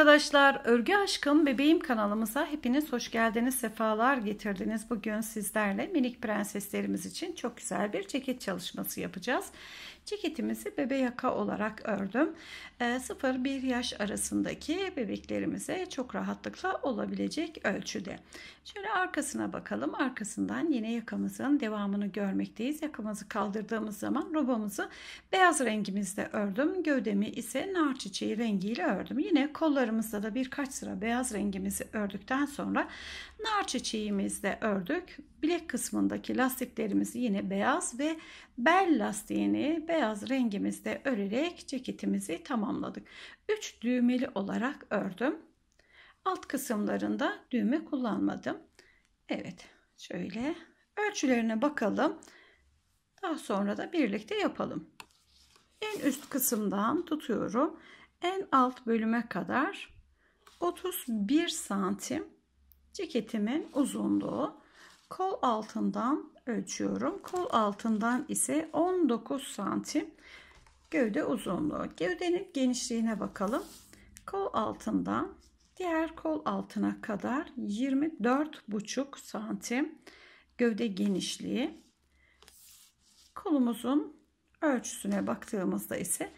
arkadaşlar, Örgü Aşkım Bebeğim kanalımıza hepiniz hoş geldiniz, sefalar getirdiniz. Bugün sizlerle minik prenseslerimiz için çok güzel bir ceket çalışması yapacağız. Ceketimizi bebe yaka olarak ördüm. 0-1 ee, yaş arasındaki bebeklerimize çok rahatlıkla olabilecek ölçüde. Şöyle arkasına bakalım. Arkasından yine yakamızın devamını görmekteyiz. Yakamızı kaldırdığımız zaman robamızı beyaz rengimizde ördüm. Gövdemi ise nar çiçeği rengiyle ördüm. Yine kollarımızda da birkaç sıra beyaz rengimizi ördükten sonra Nar çiçeğimizde ördük. Bilek kısmındaki lastiklerimizi yine beyaz ve bel lastiğini beyaz rengimizde örerek ceketimizi tamamladık. 3 düğmeli olarak ördüm. Alt kısımlarında düğme kullanmadım. Evet şöyle ölçülerine bakalım. Daha sonra da birlikte yapalım. En üst kısımdan tutuyorum. En alt bölüme kadar 31 santim ceketimin uzunluğu kol altından ölçüyorum. Kol altından ise 19 santim gövde uzunluğu. Gövdenin genişliğine bakalım. Kol altından diğer kol altına kadar 24,5 santim gövde genişliği. Kolumuzun ölçüsüne baktığımızda ise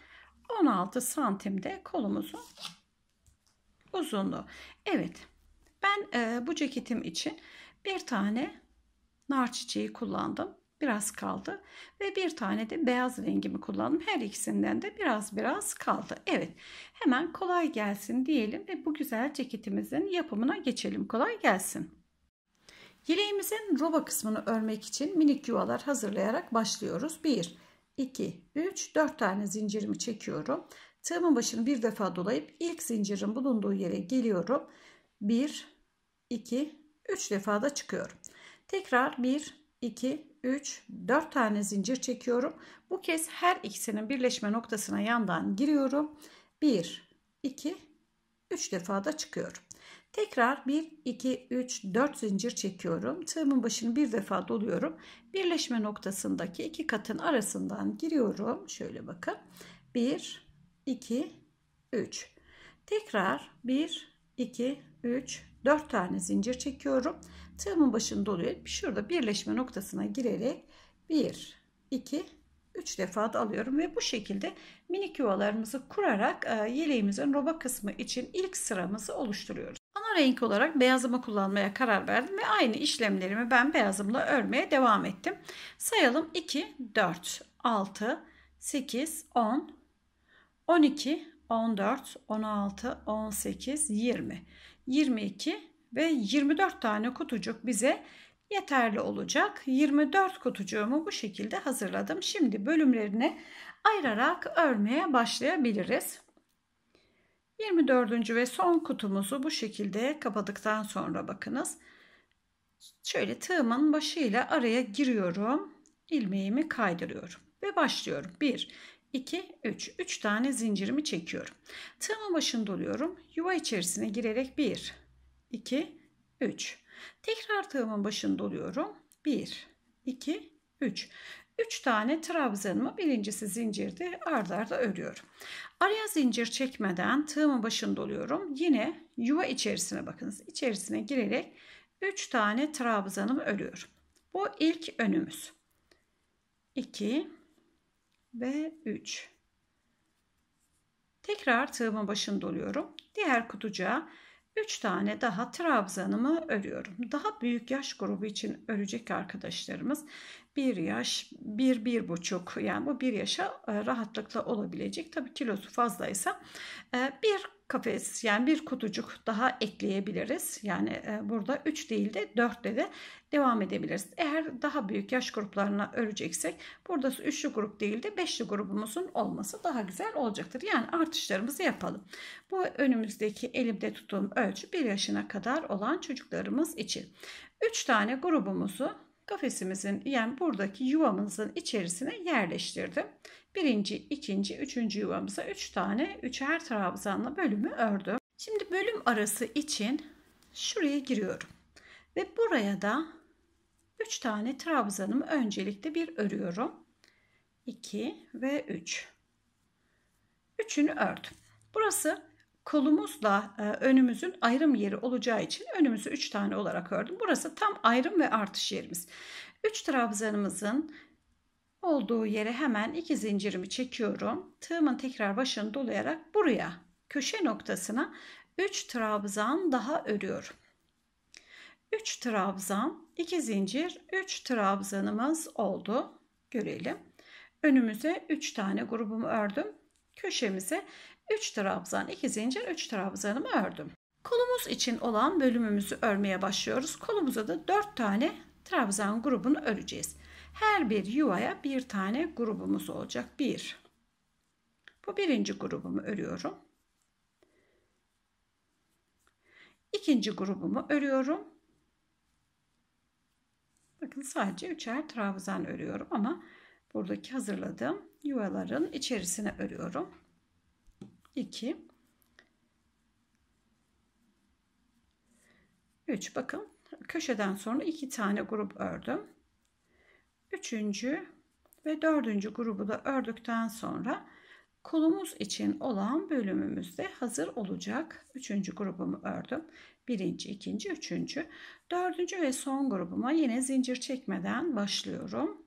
16 santimde kolumuzun uzunluğu. Evet ben e, bu ceketim için bir tane nar çiçeği kullandım. Biraz kaldı. Ve bir tane de beyaz rengimi kullandım. Her ikisinden de biraz biraz kaldı. Evet hemen kolay gelsin diyelim ve bu güzel ceketimizin yapımına geçelim. Kolay gelsin. Yeleğimizin roba kısmını örmek için minik yuvalar hazırlayarak başlıyoruz. 1, 2, 3, 4 tane zincirimi çekiyorum. Tığımın başını bir defa dolayıp ilk zincirin bulunduğu yere geliyorum. 1, 2, 3 defa da çıkıyorum. Tekrar 1, 2, 3, 4 tane zincir çekiyorum. Bu kez her ikisinin birleşme noktasına yandan giriyorum. 1, 2, 3 defa da çıkıyorum. Tekrar 1, 2, 3, 4 zincir çekiyorum. Tığımın başını bir defa doluyorum. Birleşme noktasındaki iki katın arasından giriyorum. Şöyle bakın. 1, 2, 3. Tekrar 1, 2, 3, 4 tane zincir çekiyorum. Tığımın başında oluyor. Şurada birleşme noktasına girerek 1, 2, 3 defa da alıyorum ve bu şekilde minik yuvalarımızı kurarak e, yeleğimizin roba kısmı için ilk sıramızı oluşturuyoruz. Ana renk olarak beyazımı kullanmaya karar verdim ve aynı işlemlerimi ben beyazımla örmeye devam ettim. Sayalım 2, 4, 6, 8, 10, 12, 14, 16, 18, 20. 22 ve 24 tane kutucuk bize yeterli olacak. 24 kutucuğumu bu şekilde hazırladım. Şimdi bölümlerine ayırarak örmeye başlayabiliriz. 24. ve son kutumuzu bu şekilde kapadıktan sonra bakınız. Şöyle tığımın başıyla araya giriyorum. ilmeğimi kaydırıyorum ve başlıyorum. 1 2, 3. 3 tane zincirimi çekiyorum. Tığımın başını doluyorum. Yuva içerisine girerek 1, 2, 3. Tekrar tığımın başını doluyorum. 1, 2, 3. 3 tane trabzanımı birincisi zincirde ardarda arda örüyorum. Araya zincir çekmeden tığımın başını doluyorum. Yine yuva içerisine bakınız. İçerisine girerek 3 tane trabzanımı örüyorum. Bu ilk önümüz. 2 ve 3. Tekrar tığımın başını doluyorum. Diğer kutucuğa 3 tane daha trabzanımı örüyorum. Daha büyük yaş grubu için örecek arkadaşlarımız 1 yaş, 1 bir, 1,5 yani bu 1 yaşa e, rahatlıkla olabilecek. Tabi kilosu fazlaysa e, bir kafes yani bir kutucuk daha ekleyebiliriz. Yani e, burada 3 değil de 4 de de devam edebiliriz. Eğer daha büyük yaş gruplarına öreceksek burada üçlü grup değil de beşli grubumuzun olması daha güzel olacaktır. Yani artışlarımızı yapalım. Bu önümüzdeki elimde tuttuğum ölçü 1 yaşına kadar olan çocuklarımız için. 3 tane grubumuzu kafesimizin yani buradaki yuvamızın içerisine yerleştirdim. Birinci, ikinci, üçüncü yuvamıza üç tane üçer trabzanla bölümü ördüm. Şimdi bölüm arası için şuraya giriyorum. Ve buraya da 3 tane trabzanımı öncelikle bir örüyorum. 2 ve 3. Üçünü ördüm. Burası kolumuzla e, önümüzün ayrım yeri olacağı için önümüzü 3 tane olarak ördüm. Burası tam ayrım ve artış yerimiz. 3 trabzanımızın Olduğu yere hemen iki zincirimi çekiyorum. Tığımın tekrar başını dolayarak buraya köşe noktasına 3 trabzan daha örüyorum. 3 trabzan, 2 zincir, 3 trabzanımız oldu. Görelim. Önümüze 3 tane grubumu ördüm. Köşemize 3 trabzan, 2 zincir, 3 trabzanımı ördüm. Kolumuz için olan bölümümüzü örmeye başlıyoruz. Kolumuza da 4 tane trabzan grubunu öreceğiz. Her bir yuvaya bir tane grubumuz olacak. Bir. Bu birinci grubumu örüyorum. İkinci grubumu örüyorum. Bakın sadece üçer trabzan örüyorum ama buradaki hazırladığım yuvaların içerisine örüyorum. 2 3 bakın köşeden sonra iki tane grup ördüm üçüncü ve dördüncü grubu da ördükten sonra kolumuz için olan bölümümüz de hazır olacak. Üçüncü grubumu ördüm. Birinci, ikinci, üçüncü. Dördüncü ve son grubuma yine zincir çekmeden başlıyorum.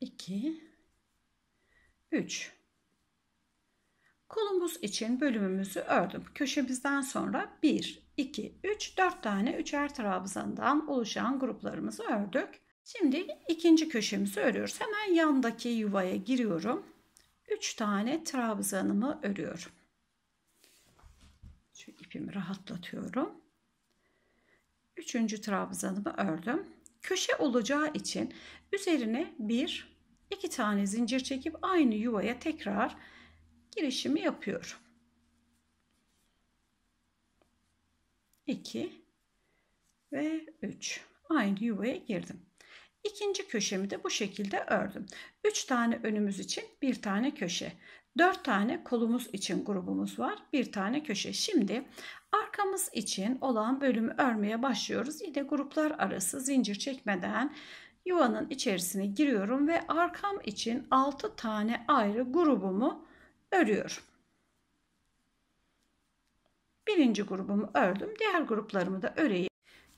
İki, üç. Kolumuz için bölümümüzü ördüm. Köşemizden sonra bir, 2, 3, 4 tane üçer trabzandan oluşan gruplarımızı ördük. Şimdi ikinci köşemizi örüyoruz. Hemen yandaki yuvaya giriyorum. 3 tane trabzanımı örüyorum. Şu ipimi rahatlatıyorum. Üçüncü trabzanımı ördüm. Köşe olacağı için üzerine bir, iki tane zincir çekip aynı yuvaya tekrar girişimi yapıyorum. 2 ve 3. Aynı yuvaya girdim. İkinci köşemi de bu şekilde ördüm. 3 tane önümüz için bir tane köşe. 4 tane kolumuz için grubumuz var. Bir tane köşe. Şimdi arkamız için olan bölümü örmeye başlıyoruz. Yine gruplar arası zincir çekmeden yuvanın içerisine giriyorum ve arkam için 6 tane ayrı grubumu örüyorum. Birinci grubumu ördüm. Diğer gruplarımı da öreyim.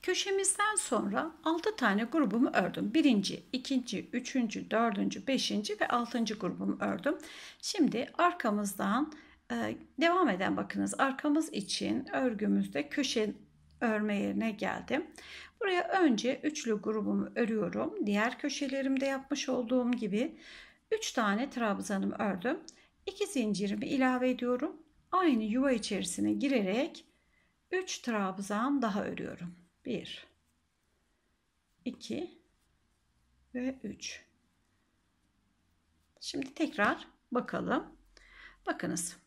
Köşemizden sonra 6 tane grubumu ördüm. Birinci, ikinci, üçüncü, dördüncü, beşinci ve altıncı grubumu ördüm. Şimdi arkamızdan e, devam eden bakınız arkamız için örgümüzde köşe örme yerine geldim. Buraya önce üçlü grubumu örüyorum. Diğer köşelerimde yapmış olduğum gibi 3 tane trabzanımı ördüm. 2 zincirimi ilave ediyorum aynı yuva içerisine girerek 3 trabzan daha örüyorum. 1 2 ve 3. Şimdi tekrar bakalım. Bakınız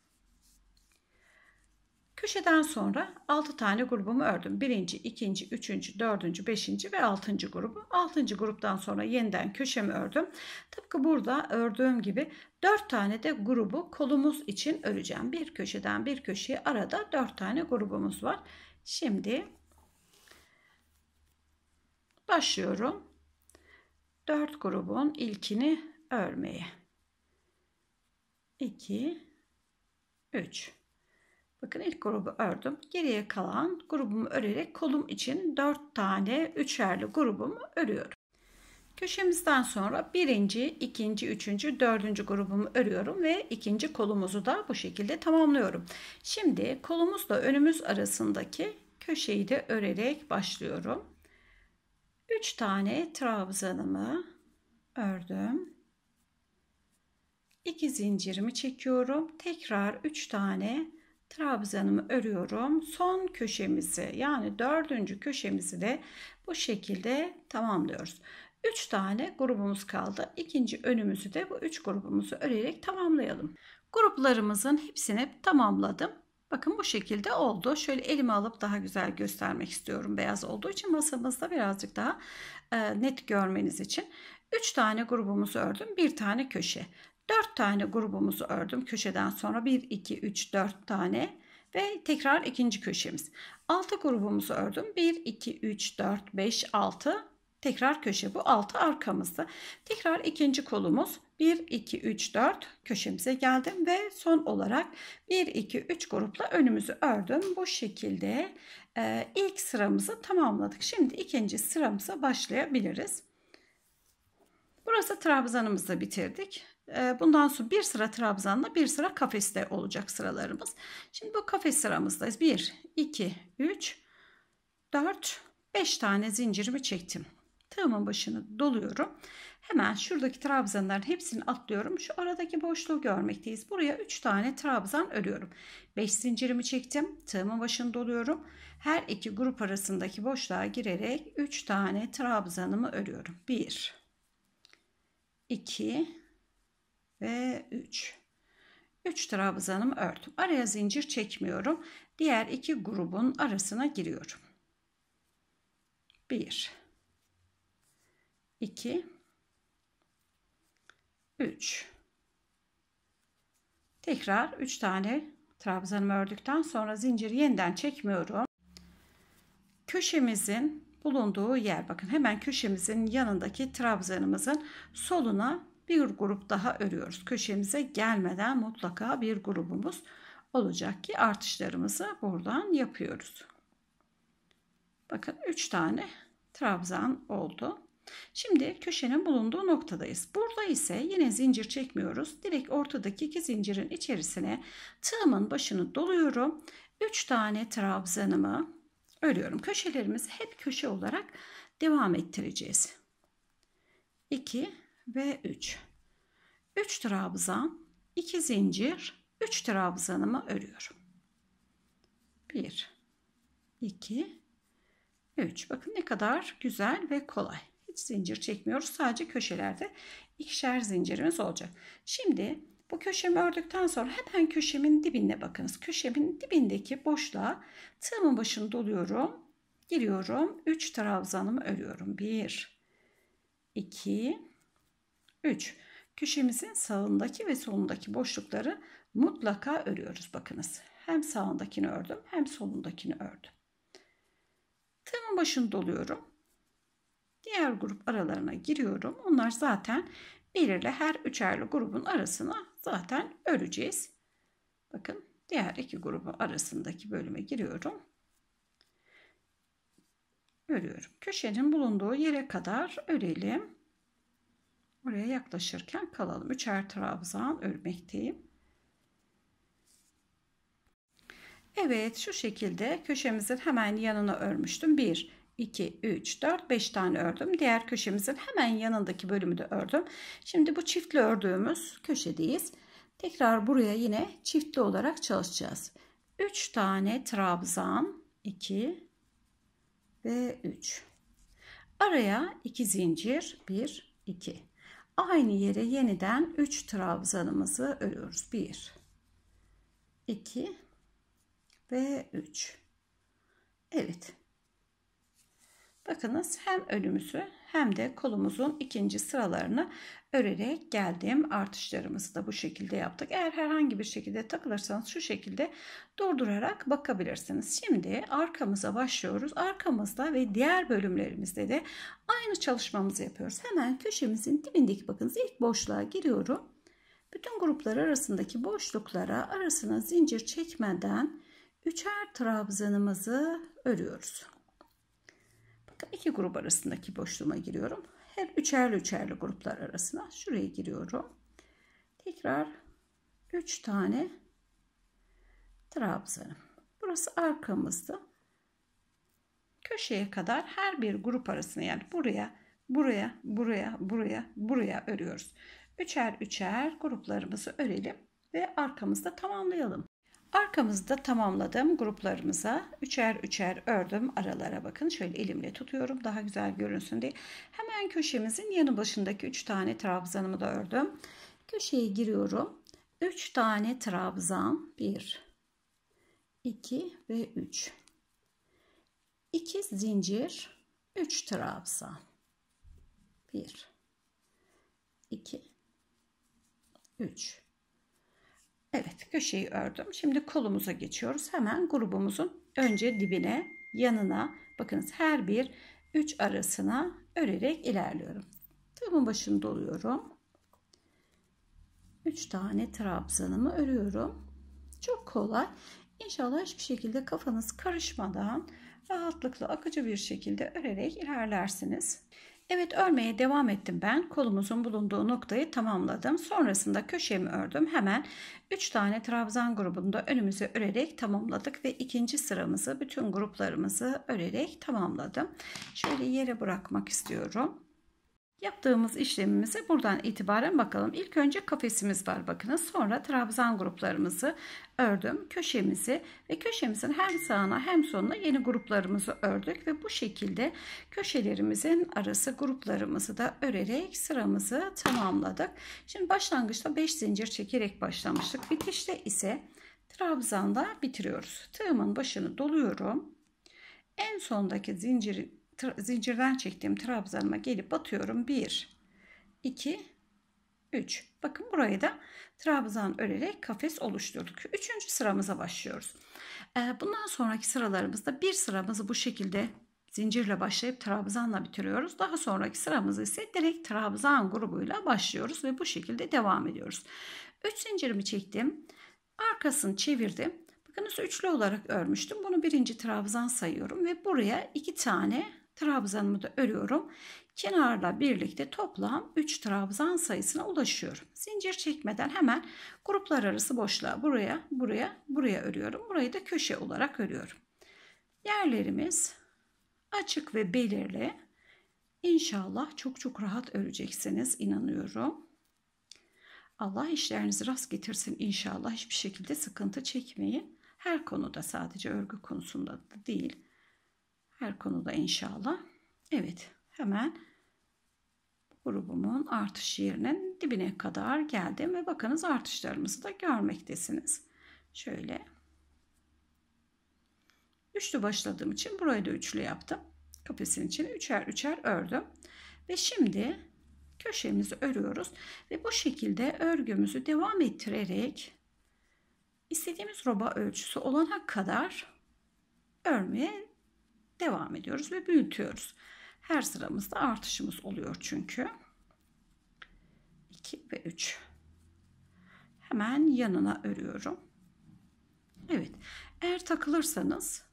Köşeden sonra 6 tane grubumu ördüm. 1. 2. 3. 4. 5. ve 6. grubu. 6. gruptan sonra yeniden köşemi ördüm. Tıpkı burada ördüğüm gibi 4 tane de grubu kolumuz için öreceğim. Bir köşeden bir köşeye arada 4 tane grubumuz var. Şimdi başlıyorum. 4 grubun ilkini örmeye. 2 3 Bakın ilk grubu ördüm. Geriye kalan grubumu örerek kolum için 4 tane üçerli grubumu örüyorum. Köşemizden sonra birinci, ikinci, üçüncü, dördüncü grubumu örüyorum ve ikinci kolumuzu da bu şekilde tamamlıyorum. Şimdi kolumuzla önümüz arasındaki köşeyi de örerek başlıyorum. 3 tane trabzanımı ördüm. 2 zincirimi çekiyorum. Tekrar 3 tane trabzanımı örüyorum. Son köşemizi yani dördüncü köşemizi de bu şekilde tamamlıyoruz. 3 tane grubumuz kaldı. İkinci önümüzü de bu 3 grubumuzu örerek tamamlayalım. Gruplarımızın hepsini tamamladım. Bakın bu şekilde oldu. Şöyle elime alıp daha güzel göstermek istiyorum. Beyaz olduğu için masamızda birazcık daha e, net görmeniz için. 3 tane grubumuzu ördüm. 1 tane köşe. 4 tane grubumuzu ördüm. Köşeden sonra 1, 2, 3, 4 tane ve tekrar ikinci köşemiz. 6 grubumuzu ördüm. 1, 2, 3, 4, 5, 6 tekrar köşe bu. 6 arkamızda. Tekrar ikinci kolumuz 1, 2, 3, 4 köşemize geldim ve son olarak 1, 2, 3 grupla önümüzü ördüm. Bu şekilde e, ilk sıramızı tamamladık. Şimdi ikinci sıramıza başlayabiliriz. Burası trabzanımızı bitirdik. Ee, bundan sonra bir sıra trabzanla bir sıra kafeste olacak sıralarımız. Şimdi bu kafes sıramızdayız. 1, 2, 3, 4, 5 tane zincirimi çektim. Tığımın başını doluyorum. Hemen şuradaki trabzanların hepsini atlıyorum. Şu aradaki boşluğu görmekteyiz. Buraya 3 tane trabzan örüyorum. 5 zincirimi çektim. Tığımın başını doluyorum. Her iki grup arasındaki boşluğa girerek 3 tane trabzanımı örüyorum. 1 2 ve 3. 3 trabzanımı ördüm. Araya zincir çekmiyorum. Diğer iki grubun arasına giriyorum. 1 2 3 Tekrar 3 tane trabzanımı ördükten sonra zinciri yeniden çekmiyorum. Köşemizin bulunduğu yer bakın hemen köşemizin yanındaki trabzanımızın soluna bir grup daha örüyoruz. Köşemize gelmeden mutlaka bir grubumuz olacak ki artışlarımızı buradan yapıyoruz. Bakın 3 tane trabzan oldu. Şimdi köşenin bulunduğu noktadayız. Burada ise yine zincir çekmiyoruz. Direkt ortadaki iki zincirin içerisine tığımın başını doluyorum. 3 tane trabzanımı örüyorum. Köşelerimizi hep köşe olarak devam ettireceğiz. 2 ve 3. 3 trabzan, 2 zincir, 3 trabzanımı örüyorum. 1 2 3. Bakın ne kadar güzel ve kolay. Hiç zincir çekmiyoruz. Sadece köşelerde ikişer zincirimiz olacak. Şimdi bu köşemi ördükten sonra hemen köşemin dibine bakınız. Köşemin dibindeki boşluğa tığımın başını doluyorum. Giriyorum. 3 trabzanımı örüyorum. 1 2 3. Köşemizin sağındaki ve solundaki boşlukları mutlaka örüyoruz. Bakınız hem sağındakini ördüm hem solundakini ördüm. Tığımın başını doluyorum. Diğer grup aralarına giriyorum. Onlar zaten belirli her üçerli grubun arasına zaten öreceğiz. Bakın diğer iki grubun arasındaki bölüme giriyorum. Örüyorum. Köşenin bulunduğu yere kadar örelim. Oraya yaklaşırken kalalım. Üçer trabzan örmekteyim. Evet şu şekilde köşemizin hemen yanına örmüştüm. 1, 2, 3, 4, 5 tane ördüm. Diğer köşemizin hemen yanındaki bölümü de ördüm. Şimdi bu çiftli ördüğümüz köşedeyiz. Tekrar buraya yine çiftli olarak çalışacağız. 3 tane trabzan, 2 ve 3. Araya 2 zincir, 1, 2. Aynı yere yeniden 3 trabzanımızı örüyoruz. 1 2 ve 3. Evet. Bakınız hem önümüzü hem de kolumuzun ikinci sıralarını örerek geldim. Artışlarımızı da bu şekilde yaptık. Eğer herhangi bir şekilde takılırsanız şu şekilde durdurarak bakabilirsiniz. Şimdi arkamıza başlıyoruz. Arkamızda ve diğer bölümlerimizde de aynı çalışmamızı yapıyoruz. Hemen köşemizin dibindeki bakınız ilk boşluğa giriyorum. Bütün gruplar arasındaki boşluklara arasına zincir çekmeden üçer trabzanımızı örüyoruz. Bakın iki grup arasındaki boşluğuma giriyorum her üçerli üçerli gruplar arasına şuraya giriyorum. Tekrar 3 tane trabzanım. Burası arkamızda. Köşeye kadar her bir grup arasına yani buraya, buraya, buraya, buraya, buraya örüyoruz. Üçer üçer gruplarımızı örelim ve arkamızda tamamlayalım. Arkamızda tamamladım gruplarımıza üçer üçer ördüm. Aralara bakın şöyle elimle tutuyorum daha güzel görünsün diye. Hemen köşemizin yanı başındaki 3 tane trabzanımı da ördüm. Köşeye giriyorum. 3 tane trabzan 1 2 ve 3 2 zincir 3 trabzan 1 2 3 Evet köşeyi ördüm. Şimdi kolumuza geçiyoruz. Hemen grubumuzun önce dibine yanına bakınız her bir 3 arasına örerek ilerliyorum. Tığımın başını doluyorum. 3 tane trabzanımı örüyorum. Çok kolay. İnşallah hiçbir şekilde kafanız karışmadan rahatlıkla akıcı bir şekilde örerek ilerlersiniz. Evet örmeye devam ettim ben. Kolumuzun bulunduğu noktayı tamamladım. Sonrasında köşemi ördüm. Hemen 3 tane trabzan grubunda önümüze örerek tamamladık ve ikinci sıramızı bütün gruplarımızı örerek tamamladım. Şöyle yere bırakmak istiyorum. Yaptığımız işlemimize buradan itibaren bakalım. İlk önce kafesimiz var Bakın, Sonra trabzan gruplarımızı ördüm. Köşemizi ve köşemizin hem sağına hem sonuna yeni gruplarımızı ördük. Ve bu şekilde köşelerimizin arası gruplarımızı da örerek sıramızı tamamladık. Şimdi başlangıçta 5 zincir çekerek başlamıştık. Bitişte ise trabzanda bitiriyoruz. Tığımın başını doluyorum. En sondaki zincirin zincirden çektiğim trabzanıma gelip batıyorum. 1, 2, 3. Bakın buraya da trabzan örerek kafes oluşturduk. Üçüncü sıramıza başlıyoruz. Ee, bundan sonraki sıralarımızda bir sıramızı bu şekilde zincirle başlayıp trabzanla bitiriyoruz. Daha sonraki sıramızı ise direkt trabzan grubuyla başlıyoruz ve bu şekilde devam ediyoruz. 3 zincirimi çektim. Arkasını çevirdim. Bakınız üçlü olarak örmüştüm. Bunu birinci trabzan sayıyorum ve buraya iki tane trabzanımı da örüyorum. Kenarla birlikte toplam 3 trabzan sayısına ulaşıyorum. Zincir çekmeden hemen gruplar arası boşluğa buraya, buraya, buraya örüyorum. Burayı da köşe olarak örüyorum. Yerlerimiz açık ve belirli. İnşallah çok çok rahat öreceksiniz inanıyorum. Allah işlerinizi rast getirsin inşallah. Hiçbir şekilde sıkıntı çekmeyin. Her konuda sadece örgü konusunda değil her konuda inşallah. Evet hemen grubumun artış yerinin dibine kadar geldim ve bakınız artışlarımızı da görmektesiniz. Şöyle üçlü başladığım için burayı da üçlü yaptım. Kapesin içine üçer üçer ördüm. Ve şimdi köşemizi örüyoruz ve bu şekilde örgümüzü devam ettirerek istediğimiz roba ölçüsü olana kadar örmeye devam ediyoruz ve büyütüyoruz. Her sıramızda artışımız oluyor çünkü. 2 ve 3. Hemen yanına örüyorum. Evet. Eğer takılırsanız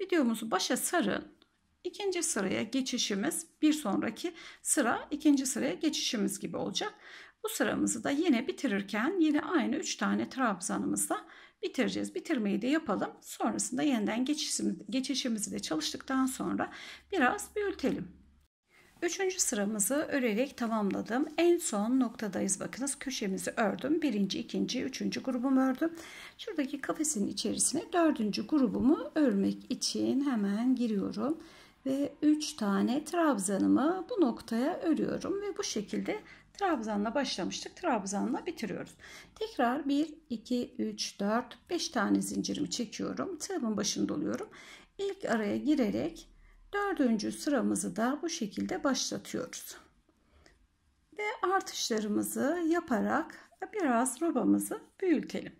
videomuzu başa sarın. İkinci sıraya geçişimiz bir sonraki sıra ikinci sıraya geçişimiz gibi olacak. Bu sıramızı da yine bitirirken yine aynı 3 tane trabzanımızla bitireceğiz. Bitirmeyi de yapalım. Sonrasında yeniden geçişimiz, geçişimizi de çalıştıktan sonra biraz büyütelim. Üçüncü sıramızı örerek tamamladım. En son noktadayız. Bakınız köşemizi ördüm. Birinci, ikinci, üçüncü grubumu ördüm. Şuradaki kafesin içerisine dördüncü grubumu örmek için hemen giriyorum. Ve üç tane trabzanımı bu noktaya örüyorum. Ve bu şekilde Trabzanla başlamıştık. Trabzanla bitiriyoruz. Tekrar 1, 2, 3, 4, 5 tane zincirimi çekiyorum. tığımın başında doluyorum, İlk araya girerek dördüncü sıramızı da bu şekilde başlatıyoruz. Ve artışlarımızı yaparak biraz robamızı büyütelim.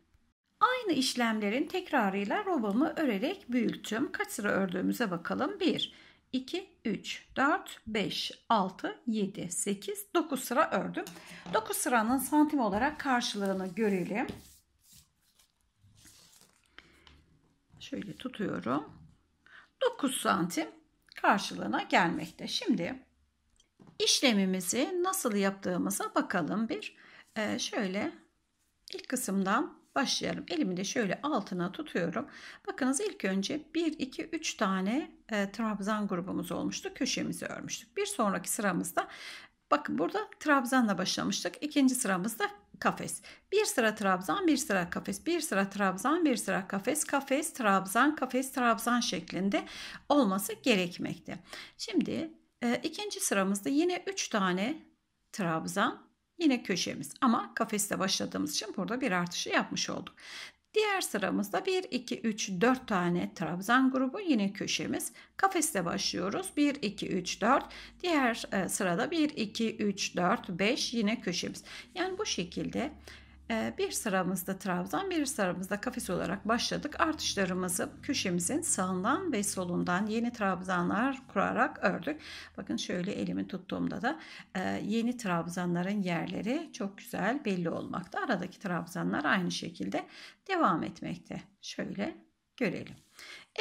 Aynı işlemlerin tekrarıyla robamı örerek büyüttüm. Kaç sıra ördüğümüze bakalım. 1, 2, 3, 4, 5, 6, 7, 8, 9 sıra ördüm. 9 sıranın santim olarak karşılığını görelim. Şöyle tutuyorum. 9 santim karşılığına gelmekte. Şimdi işlemimizi nasıl yaptığımıza bakalım bir. Ee, şöyle ilk kısımdan başlayalım. Elimi de şöyle altına tutuyorum. Bakınız ilk önce 1, 2, 3 tane e, trabzan grubumuz olmuştu. Köşemizi örmüştük. Bir sonraki sıramızda bakın burada trabzanla başlamıştık. İkinci sıramızda kafes. Bir sıra trabzan, bir sıra kafes, bir sıra trabzan, bir sıra kafes, kafes, trabzan, kafes, trabzan şeklinde olması gerekmekte. Şimdi e, ikinci sıramızda yine 3 tane trabzan, Yine köşemiz ama kafeste başladığımız için burada bir artışı yapmış olduk. Diğer sıramızda 1, 2, 3, 4 tane trabzan grubu yine köşemiz. Kafeste başlıyoruz. 1, 2, 3, 4. Diğer e, sırada 1, 2, 3, 4, 5 yine köşemiz. Yani bu şekilde ee, bir sıramızda trabzan, bir sıramızda kafes olarak başladık. Artışlarımızı köşemizin sağından ve solundan yeni trabzanlar kurarak ördük. Bakın şöyle elimi tuttuğumda da e, yeni trabzanların yerleri çok güzel belli olmakta. Aradaki trabzanlar aynı şekilde devam etmekte. Şöyle görelim.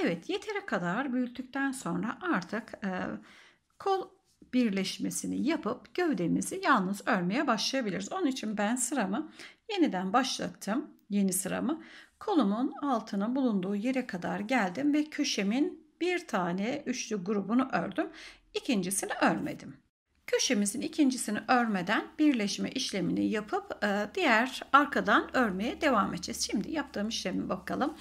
Evet yeteri kadar büyüttükten sonra artık e, kol birleşmesini yapıp gövdemizi yalnız örmeye başlayabiliriz. Onun için ben sıramı Yeniden başlattım yeni sıramı. Kolumun altına bulunduğu yere kadar geldim ve köşemin bir tane üçlü grubunu ördüm. İkincisini örmedim. Köşemizin ikincisini örmeden birleşme işlemini yapıp e, diğer arkadan örmeye devam edeceğiz. Şimdi yaptığım işlemi bakalım.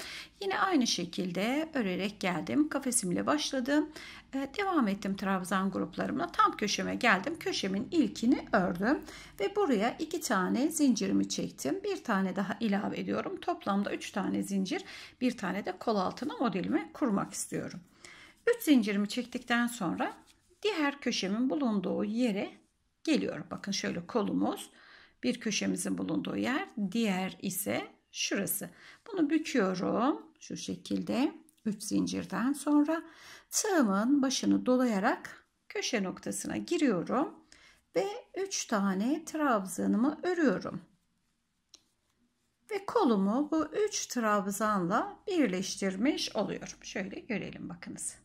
Yine aynı şekilde örerek geldim. Kafesimle başladım. E, devam ettim trabzan gruplarımla. Tam köşeme geldim. Köşemin ilkini ördüm. Ve buraya iki tane zincirimi çektim. Bir tane daha ilave ediyorum. Toplamda üç tane zincir. Bir tane de kol altına modelimi kurmak istiyorum. Üç zincirimi çektikten sonra diğer köşemin bulunduğu yere geliyorum. Bakın şöyle kolumuz bir köşemizin bulunduğu yer diğer ise şurası. Bunu büküyorum şu şekilde 3 zincirden sonra tığımın başını dolayarak köşe noktasına giriyorum ve 3 tane trabzanımı örüyorum. Ve kolumu bu 3 trabzanla birleştirmiş oluyorum. Şöyle görelim bakınız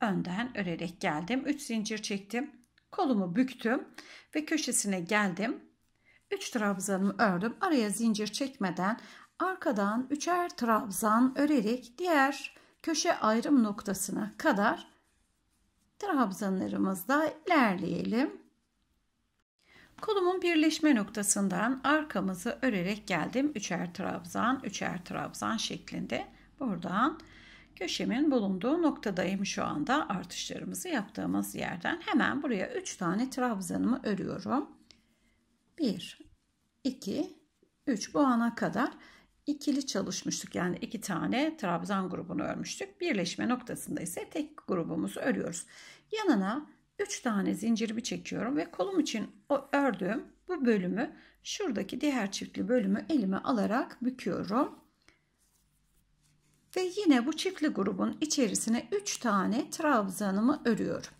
önden örerek geldim. 3 zincir çektim. Kolumu büktüm ve köşesine geldim. 3 trabzanımı ördüm. Araya zincir çekmeden arkadan üçer trabzan örerek diğer köşe ayrım noktasına kadar trabzanlarımızda ilerleyelim. Kolumun birleşme noktasından arkamızı örerek geldim. Üçer trabzan, üçer trabzan şeklinde. Buradan köşemin bulunduğu noktadayım şu anda. Artışlarımızı yaptığımız yerden hemen buraya 3 tane trabzanımı örüyorum. 1, 2, 3 bu ana kadar ikili çalışmıştık. Yani iki tane trabzan grubunu örmüştük. Birleşme noktasında ise tek grubumuzu örüyoruz. Yanına 3 tane zincirimi çekiyorum ve kolum için o ördüğüm bu bölümü şuradaki diğer çiftli bölümü elime alarak büküyorum. Ve yine bu çiftli grubun içerisine 3 tane trabzanımı örüyorum.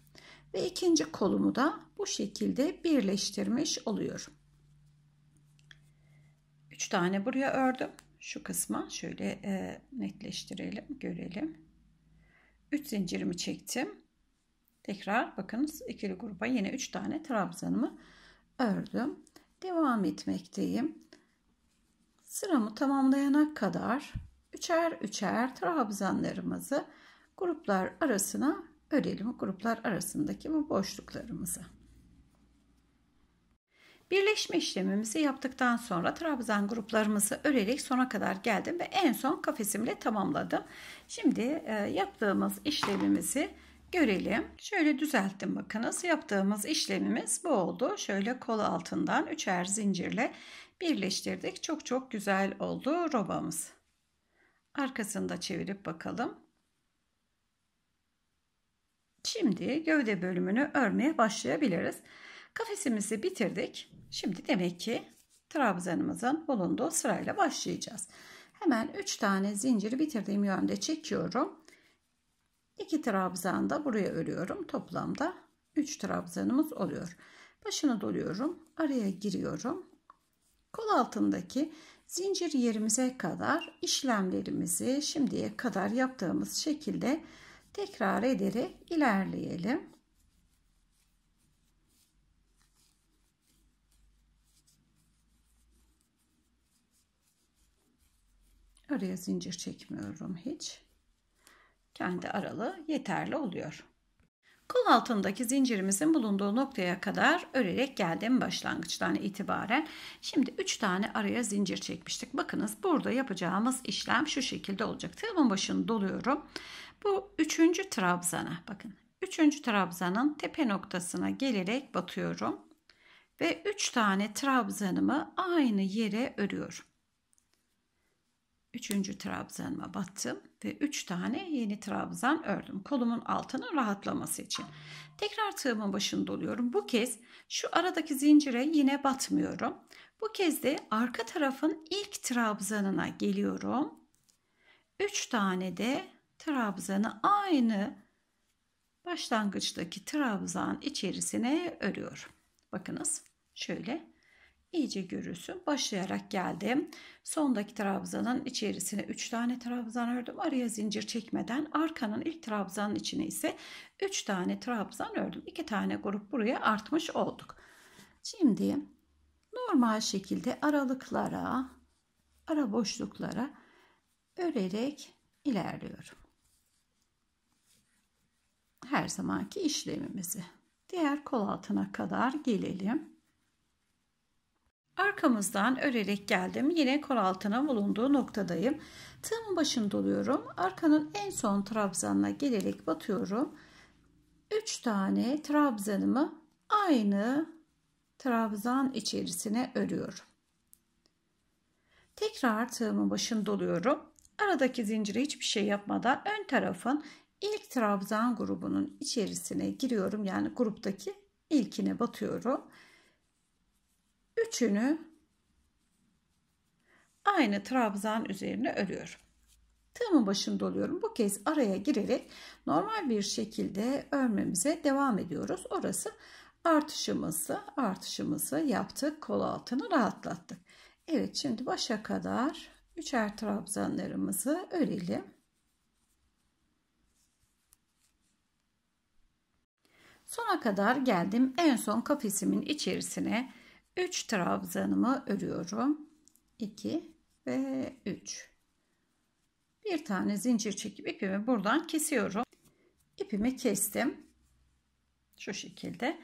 Ve ikinci kolumu da bu şekilde birleştirmiş oluyorum. 3 tane buraya ördüm. Şu kısma şöyle e, netleştirelim, görelim. 3 zincirimi çektim. Tekrar bakınız ikili gruba yine 3 tane trabzanımı ördüm. Devam etmekteyim. Sıramı tamamlayana kadar üçer üçer trabzanlarımızı gruplar arasına örelim. Gruplar arasındaki bu boşluklarımızı. Birleşme işlemimizi yaptıktan sonra trabzan gruplarımızı örerek sona kadar geldim ve en son kafesimle tamamladım. Şimdi e, yaptığımız işlemimizi görelim. Şöyle düzelttim bakınız. Yaptığımız işlemimiz bu oldu. Şöyle kol altından üçer zincirle birleştirdik. Çok çok güzel oldu robamız. Arkasını da çevirip bakalım. Şimdi gövde bölümünü örmeye başlayabiliriz. Kafesimizi bitirdik. Şimdi demek ki trabzanımızın bulunduğu sırayla başlayacağız. Hemen 3 tane zinciri bitirdiğim yönde çekiyorum. 2 trabzan da buraya örüyorum. Toplamda 3 trabzanımız oluyor. Başını doluyorum. Araya giriyorum. Kol altındaki zincir yerimize kadar işlemlerimizi şimdiye kadar yaptığımız şekilde tekrar ederek ilerleyelim. Araya zincir çekmiyorum hiç. Kendi aralığı yeterli oluyor. Kol altındaki zincirimizin bulunduğu noktaya kadar örerek geldim başlangıçtan itibaren. Şimdi 3 tane araya zincir çekmiştik. Bakınız burada yapacağımız işlem şu şekilde olacak. Tığımın başını doluyorum. Bu 3. trabzana bakın. 3. trabzanın tepe noktasına gelerek batıyorum. Ve 3 tane trabzanımı aynı yere örüyorum. Üçüncü trabzanıma battım ve üç tane yeni trabzan ördüm. Kolumun altının rahatlaması için. Tekrar tığımın başını doluyorum. Bu kez şu aradaki zincire yine batmıyorum. Bu kez de arka tarafın ilk trabzanına geliyorum. Üç tane de trabzanı aynı başlangıçtaki trabzan içerisine örüyorum. Bakınız şöyle iyice görülsün. Başlayarak geldim. Sondaki trabzanın içerisine 3 tane trabzan ördüm. Araya zincir çekmeden arkanın ilk trabzanın içine ise 3 tane trabzan ördüm. 2 tane grup buraya artmış olduk. Şimdi normal şekilde aralıklara, ara boşluklara örerek ilerliyorum. Her zamanki işlemimizi diğer kol altına kadar gelelim. Arkamızdan örerek geldim. Yine kol altına bulunduğu noktadayım. Tığım başını doluyorum. Arkanın en son trabzanına gelerek batıyorum. 3 tane trabzanımı aynı trabzan içerisine örüyorum. Tekrar tığımın başını doluyorum. Aradaki zinciri hiçbir şey yapmadan ön tarafın ilk trabzan grubunun içerisine giriyorum. Yani gruptaki ilkine batıyorum. Üçünü aynı trabzan üzerine örüyorum. Tığımın başını doluyorum. Bu kez araya girerek normal bir şekilde örmemize devam ediyoruz. Orası artışımızı artışımızı yaptık. Kol altını rahatlattık. Evet şimdi başa kadar üçer trabzanlarımızı örelim. Sona kadar geldim. En son kafesimin içerisine 3 trabzanımı örüyorum. 2 ve 3. Bir tane zincir çekip ipimi buradan kesiyorum. İpimi kestim. Şu şekilde.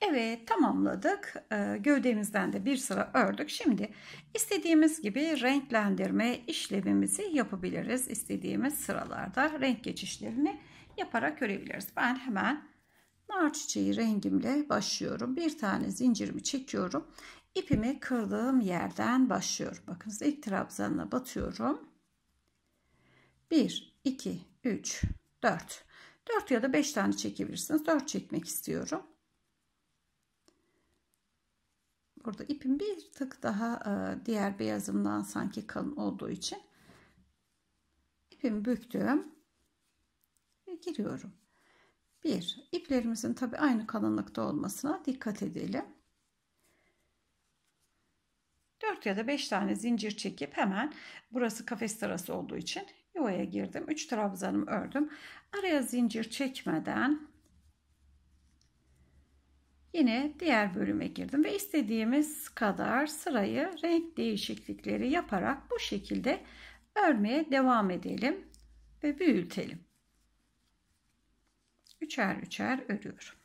Evet tamamladık. Ee, gövdemizden de bir sıra ördük. Şimdi istediğimiz gibi renklendirme işlemimizi yapabiliriz. İstediğimiz sıralarda renk geçişlerini yaparak örebiliriz. Ben hemen nar çiçeği rengimle başlıyorum. Bir tane zincirimi çekiyorum. İpimi kırdığım yerden başlıyorum. Bakınız ilk trabzanla batıyorum. 1, 2, 3, 4. 4 ya da 5 tane çekebilirsiniz. 4 çekmek istiyorum. Burada ipim bir tık daha e, diğer beyazımdan sanki kalın olduğu için ipimi büktüm ve giriyorum. 1. İplerimizin tabi aynı kalınlıkta olmasına dikkat edelim. 4 ya da 5 tane zincir çekip hemen burası kafes tarası olduğu için yuvaya girdim. 3 trabzanımı ördüm. Araya zincir çekmeden yine diğer bölüme girdim ve istediğimiz kadar sırayı renk değişiklikleri yaparak bu şekilde örmeye devam edelim ve büyütelim üçer üçer örüyorum.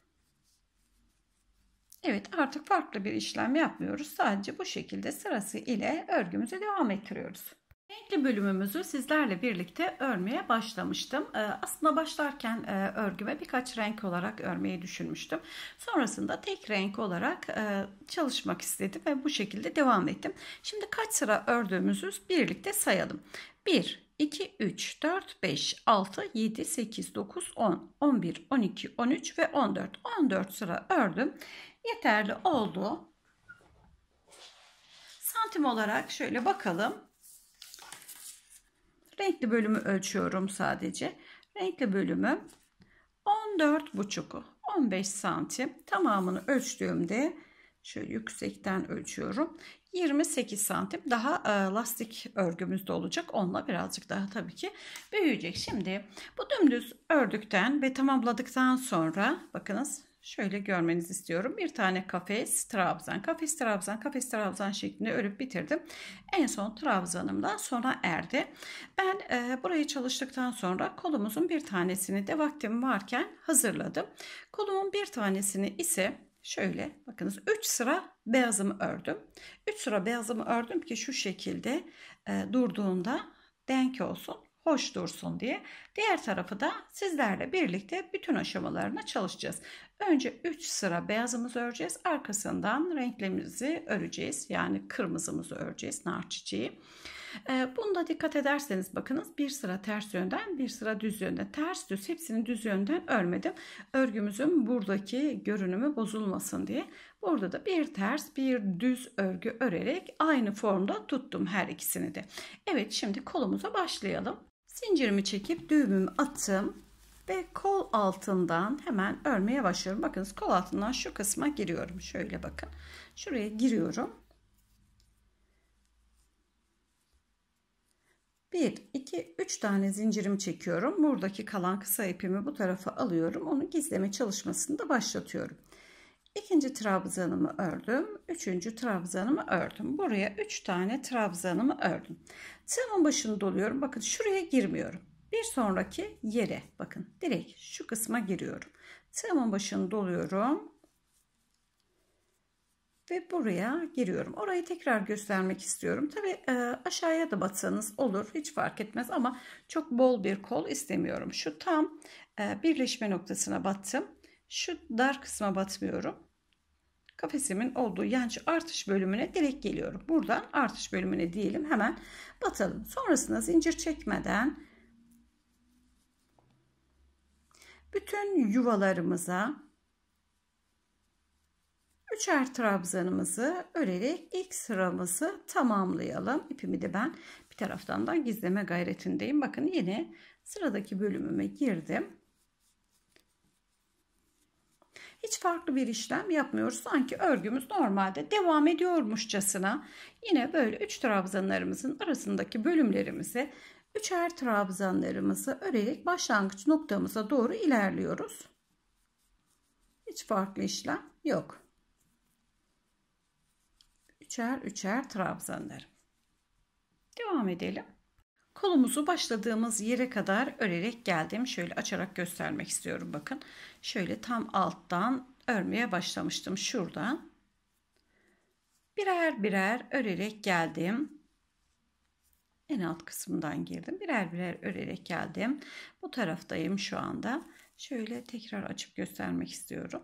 Evet artık farklı bir işlem yapmıyoruz. Sadece bu şekilde sırası ile örgümüze devam ettiriyoruz. Renkli bölümümüzü sizlerle birlikte örmeye başlamıştım. Ee, aslında başlarken e, örgüme birkaç renk olarak örmeyi düşünmüştüm. Sonrasında tek renk olarak e, çalışmak istedim ve bu şekilde devam ettim. Şimdi kaç sıra ördüğümüzü birlikte sayalım. 1, 2, 3, 4, 5, 6, 7, 8, 9, 10, 11, 12, 13 ve 14. 14 sıra ördüm. Yeterli oldu. Santim olarak şöyle bakalım. Renkli bölümü ölçüyorum sadece. Renkli bölümü 14,5'u 15 santim tamamını ölçtüğümde Şöyle yüksekten ölçüyorum. 28 santim daha e, lastik örgümüzde olacak. Onunla birazcık daha tabii ki büyüyecek. Şimdi bu dümdüz ördükten ve tamamladıktan sonra bakınız şöyle görmenizi istiyorum. Bir tane kafes, trabzan, kafes, trabzan, kafes, trabzan şeklinde örüp bitirdim. En son trabzanımdan sonra erdi. Ben e, burayı çalıştıktan sonra kolumuzun bir tanesini de vaktim varken hazırladım. Kolumun bir tanesini ise Şöyle bakınız 3 sıra beyazımı ördüm. 3 sıra beyazımı ördüm ki şu şekilde e, durduğunda denk olsun, hoş dursun diye. Diğer tarafı da sizlerle birlikte bütün aşamalarına çalışacağız. Önce 3 sıra beyazımızı öreceğiz. Arkasından renklerimizi öreceğiz. Yani kırmızımızı öreceğiz, nar çiçeği. Ee, Bunu da dikkat ederseniz bakınız bir sıra ters yönden bir sıra düz yönden, Ters düz hepsini düz yönden örmedim. Örgümüzün buradaki görünümü bozulmasın diye. Burada da bir ters bir düz örgü örerek aynı formda tuttum her ikisini de. Evet şimdi kolumuza başlayalım. Zincirimi çekip düğümümü attım ve kol altından hemen örmeye başlıyorum. Bakınız kol altından şu kısma giriyorum. Şöyle bakın. Şuraya giriyorum. 1, 2, 3 tane zincirimi çekiyorum. Buradaki kalan kısa ipimi bu tarafa alıyorum. Onu gizleme çalışmasını da başlatıyorum. İkinci trabzanımı ördüm. Üçüncü trabzanımı ördüm. Buraya 3 tane trabzanımı ördüm. Tığımın başını doluyorum. Bakın şuraya girmiyorum. Bir sonraki yere bakın direkt şu kısma giriyorum. Tığımın başını doluyorum ve buraya giriyorum. Orayı tekrar göstermek istiyorum. Tabi e, aşağıya da batsanız olur hiç fark etmez ama çok bol bir kol istemiyorum. Şu tam e, birleşme noktasına battım. Şu dar kısma batmıyorum. Kafesimin olduğu yanç artış bölümüne direkt geliyorum. Buradan artış bölümüne diyelim hemen batalım. Sonrasında zincir çekmeden bütün yuvalarımıza Üçer trabzanımızı örerek ilk sıramızı tamamlayalım. İpimi de ben bir taraftan da gizleme gayretindeyim. Bakın yine sıradaki bölümüme girdim. Hiç farklı bir işlem yapmıyoruz. Sanki örgümüz normalde devam ediyormuşçasına yine böyle üç trabzanlarımızın arasındaki bölümlerimizi üçer trabzanlarımızı örerek başlangıç noktamıza doğru ilerliyoruz. Hiç farklı işlem yok üçer üçer derim. Devam edelim. Kolumuzu başladığımız yere kadar örerek geldim. Şöyle açarak göstermek istiyorum bakın. Şöyle tam alttan örmeye başlamıştım şuradan. Birer birer örerek geldim. En alt kısımdan girdim. Birer birer örerek geldim. Bu taraftayım şu anda. Şöyle tekrar açıp göstermek istiyorum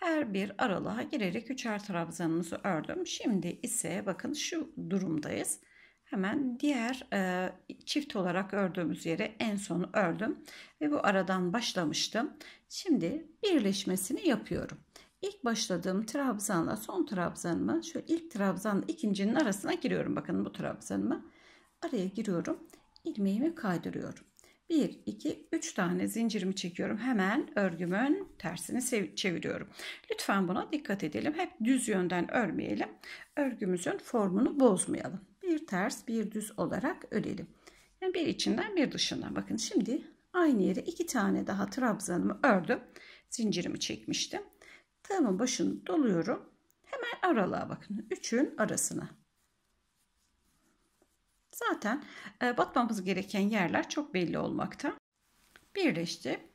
her bir aralığa girerek üçer trabzanımızı ördüm. Şimdi ise bakın şu durumdayız. Hemen diğer e, çift olarak ördüğümüz yere en son ördüm ve bu aradan başlamıştım. Şimdi birleşmesini yapıyorum. İlk başladığım trabzanla son trabzanımı şu ilk trabzanla ikincinin arasına giriyorum. Bakın bu trabzanımı araya giriyorum. ilmeğimi kaydırıyorum. 1, 2, 3 tane zincirimi çekiyorum. Hemen örgümün tersini çeviriyorum. Lütfen buna dikkat edelim. Hep düz yönden örmeyelim. Örgümüzün formunu bozmayalım. Bir ters bir düz olarak örelim. Yani bir içinden bir dışından. Bakın şimdi aynı yere iki tane daha trabzanımı ördüm. Zincirimi çekmiştim. Tığımın başını doluyorum. Hemen aralığa bakın. Üçün arasına. Zaten e, batmamız gereken yerler çok belli olmakta. Birleşti.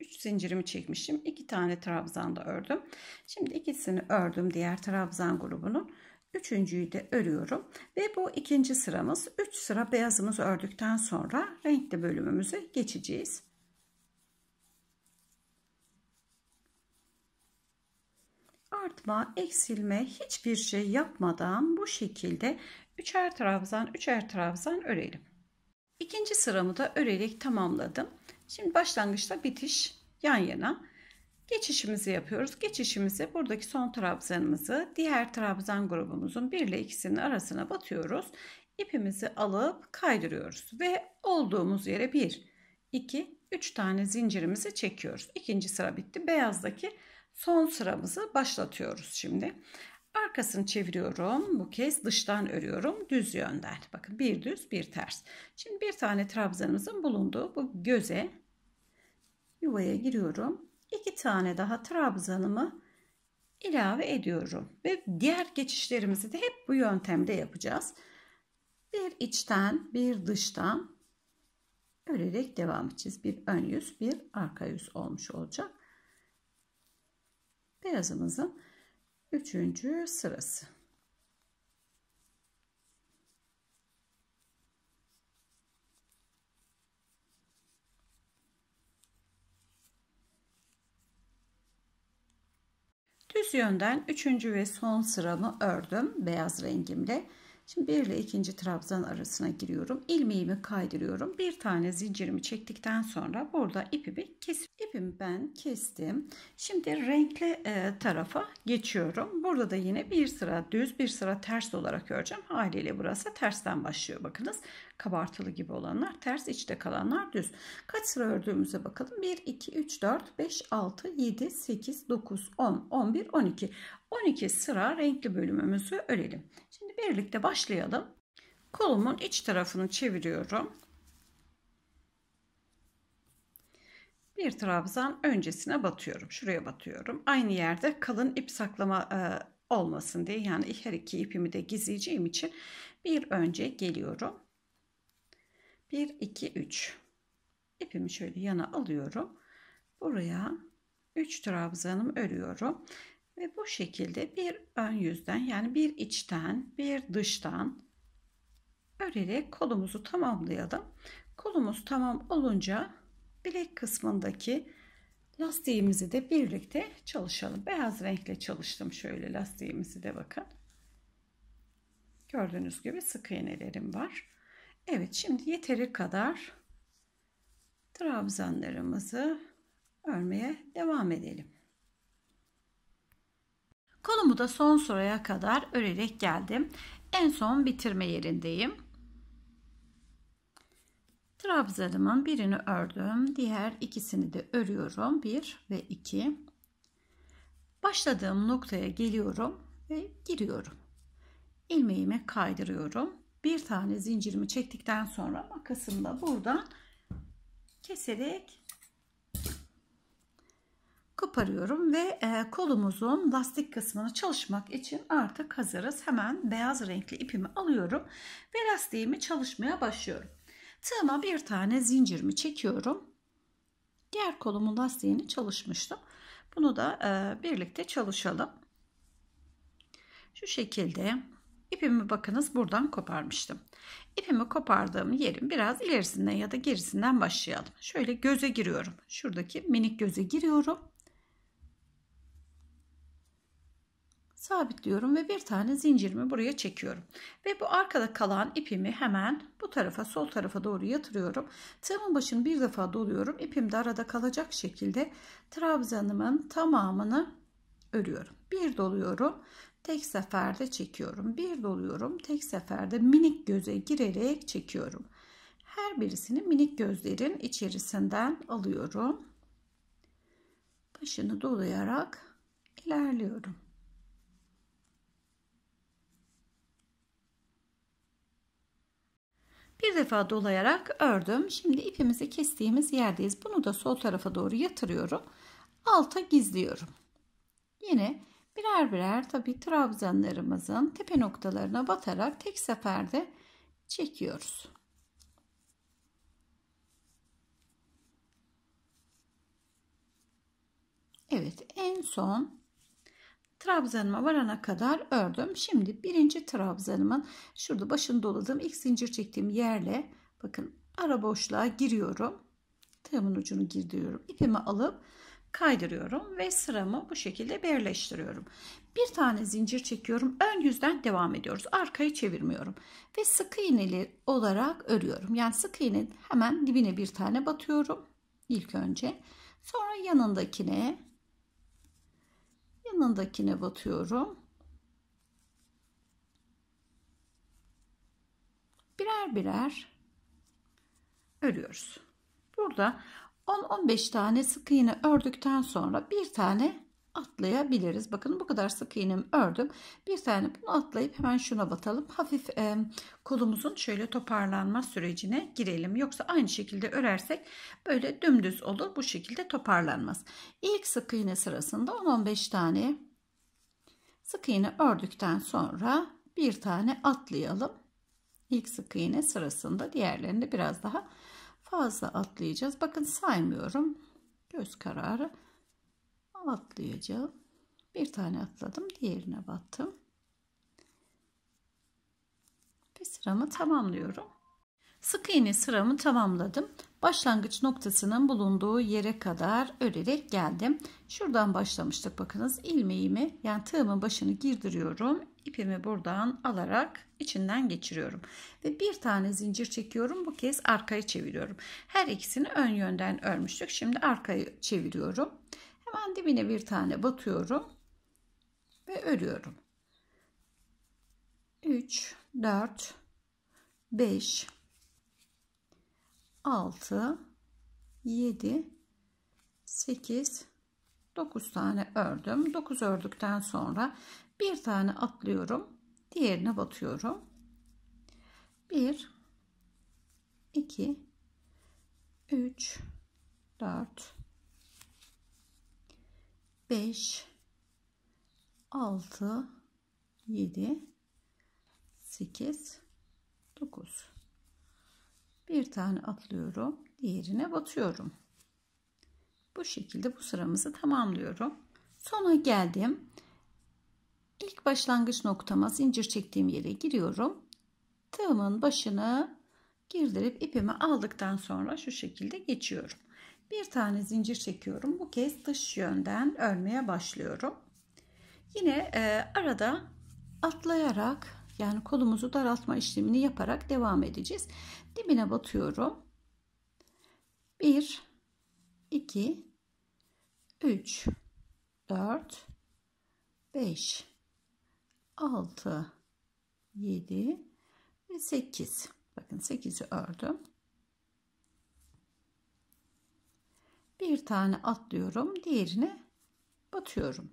3 zincirimi çekmişim. 2 tane trabzanda ördüm. Şimdi ikisini ördüm diğer trabzan grubunu. Üçüncüyü de örüyorum. Ve bu ikinci sıramız. 3 sıra beyazımızı ördükten sonra renkli bölümümüze geçeceğiz. artma, eksilme hiçbir şey yapmadan bu şekilde Üçer trabzan, üçer trabzan örelim. İkinci sıramı da örerek tamamladım. Şimdi başlangıçta bitiş yan yana. Geçişimizi yapıyoruz. Geçişimizi buradaki son trabzanımızı diğer trabzan grubumuzun 1 ile 2'sinin arasına batıyoruz. İpimizi alıp kaydırıyoruz ve olduğumuz yere 1, 2, 3 tane zincirimizi çekiyoruz. İkinci sıra bitti. Beyazdaki son sıramızı başlatıyoruz şimdi. Arkasını çeviriyorum. Bu kez dıştan örüyorum. Düz yönden. Bakın bir düz bir ters. Şimdi bir tane trabzanımızın bulunduğu bu göze yuvaya giriyorum. İki tane daha trabzanımı ilave ediyorum. Ve diğer geçişlerimizi de hep bu yöntemde yapacağız. Bir içten bir dıştan örerek devam edeceğiz. Bir ön yüz bir arka yüz olmuş olacak. Beyazımızın Üçüncü sırası. Düz yönden üçüncü ve son sıramı ördüm beyaz rengimle. Şimdi 1 ile 2. trabzan arasına giriyorum. İlmeğimi kaydırıyorum. Bir tane zincirimi çektikten sonra burada ipimi kesiyorum. İpimi ben kestim. Şimdi renkli e, tarafa geçiyorum. Burada da yine bir sıra düz bir sıra ters olarak öreceğim. Haliyle burası tersten başlıyor. Bakınız kabartılı gibi olanlar ters içte kalanlar düz. Kaç sıra ördüğümüze bakalım. 1, 2, 3, 4, 5, 6, 7, 8, 9, 10, 11, 12. 12 sıra renkli bölümümüzü örelim. Şimdi birlikte başlayalım. Kolumun iç tarafını çeviriyorum. Bir trabzan öncesine batıyorum. Şuraya batıyorum. Aynı yerde kalın ip saklama e, olmasın diye yani her iki ipimi de gizleyeceğim için bir önce geliyorum. 1 2 3 İpimi şöyle yana alıyorum. Buraya 3 trabzanım örüyorum. Ve bu şekilde bir ön yüzden yani bir içten bir dıştan örerek kolumuzu tamamlayalım. Kolumuz tamam olunca bilek kısmındaki lastiğimizi de birlikte çalışalım. Beyaz renkle çalıştım şöyle lastiğimizi de bakın. Gördüğünüz gibi sık iğnelerim var. Evet şimdi yeteri kadar trabzanlarımızı örmeye devam edelim. Kolumu da son sıraya kadar örerek geldim. En son bitirme yerindeyim. Trabzanımın birini ördüm. Diğer ikisini de örüyorum. 1 ve 2. Başladığım noktaya geliyorum ve giriyorum. Ilmeğimi kaydırıyorum. Bir tane zincirimi çektikten sonra makasımla buradan keserek koparıyorum ve e, kolumuzun lastik kısmını çalışmak için artık hazırız. Hemen beyaz renkli ipimi alıyorum ve lastiğimi çalışmaya başlıyorum. Tığıma bir tane zincirimi çekiyorum. Diğer kolumun lastiğini çalışmıştım. Bunu da e, birlikte çalışalım. Şu şekilde ipimi bakınız buradan koparmıştım. İpimi kopardığım yerin biraz ilerisinden ya da gerisinden başlayalım. Şöyle göze giriyorum. Şuradaki minik göze giriyorum. sabitliyorum ve bir tane zincirimi buraya çekiyorum. Ve bu arkada kalan ipimi hemen bu tarafa sol tarafa doğru yatırıyorum. Tığımın başını bir defa doluyorum. ipim de arada kalacak şekilde trabzanımın tamamını örüyorum. Bir doluyorum. Tek seferde çekiyorum. Bir doluyorum. Tek seferde minik göze girerek çekiyorum. Her birisini minik gözlerin içerisinden alıyorum. Başını dolayarak ilerliyorum. Bir defa dolayarak ördüm. Şimdi ipimizi kestiğimiz yerdeyiz. Bunu da sol tarafa doğru yatırıyorum. Alta gizliyorum. Yine birer birer tabi trabzanlarımızın tepe noktalarına batarak tek seferde çekiyoruz. Evet en son trabzanıma varana kadar ördüm. Şimdi birinci trabzanımın şurada başını doladığım ilk zincir çektiğim yerle bakın ara boşluğa giriyorum. Tığımın ucunu giriyorum. İpimi alıp kaydırıyorum ve sıramı bu şekilde birleştiriyorum. Bir tane zincir çekiyorum. Ön yüzden devam ediyoruz. Arkayı çevirmiyorum. Ve sık iğneli olarak örüyorum. Yani sık iğnenin hemen dibine bir tane batıyorum. ilk önce. Sonra yanındakine yanındakine batıyorum. Birer birer örüyoruz. Burada 10-15 tane sık iğne ördükten sonra bir tane atlayabiliriz. Bakın bu kadar sık iğnemi ördüm. Bir tane bunu atlayıp hemen şuna batalım. Hafif e, kolumuzun şöyle toparlanma sürecine girelim. Yoksa aynı şekilde örersek böyle dümdüz olur. Bu şekilde toparlanmaz. İlk sık iğne sırasında 10-15 tane sık iğne ördükten sonra bir tane atlayalım. İlk sık iğne sırasında diğerlerini biraz daha fazla atlayacağız. Bakın saymıyorum. Göz kararı atlayacağım. Bir tane atladım. Diğerine battım. Bir sıramı tamamlıyorum. Sık iğne sıramı tamamladım. Başlangıç noktasının bulunduğu yere kadar örerek geldim. Şuradan başlamıştık bakınız. ilmeğimi yani tığımın başını girdiriyorum. İpimi buradan alarak içinden geçiriyorum. Ve bir tane zincir çekiyorum. Bu kez arkaya çeviriyorum. Her ikisini ön yönden örmüştük. Şimdi arkaya çeviriyorum. Hemen dibine bir tane batıyorum ve örüyorum. 3 4 5 6 7 8 9 tane ördüm. 9 ördükten sonra bir tane atlıyorum. Diğerine batıyorum. 1 2 3 4 5 6 7 8 9 bir tane atlıyorum diğerine batıyorum bu şekilde bu sıramızı tamamlıyorum sona geldim ilk başlangıç noktama zincir çektiğim yere giriyorum tığımın başını girdirip ipimi aldıktan sonra şu şekilde geçiyorum bir tane zincir çekiyorum. Bu kez dış yönden örmeye başlıyorum. Yine e, arada atlayarak yani kolumuzu daraltma işlemini yaparak devam edeceğiz. Dibine batıyorum. 1 2 3 4 5 6 7 ve 8 bakın 8'i ördüm bir tane atlıyorum diğerine batıyorum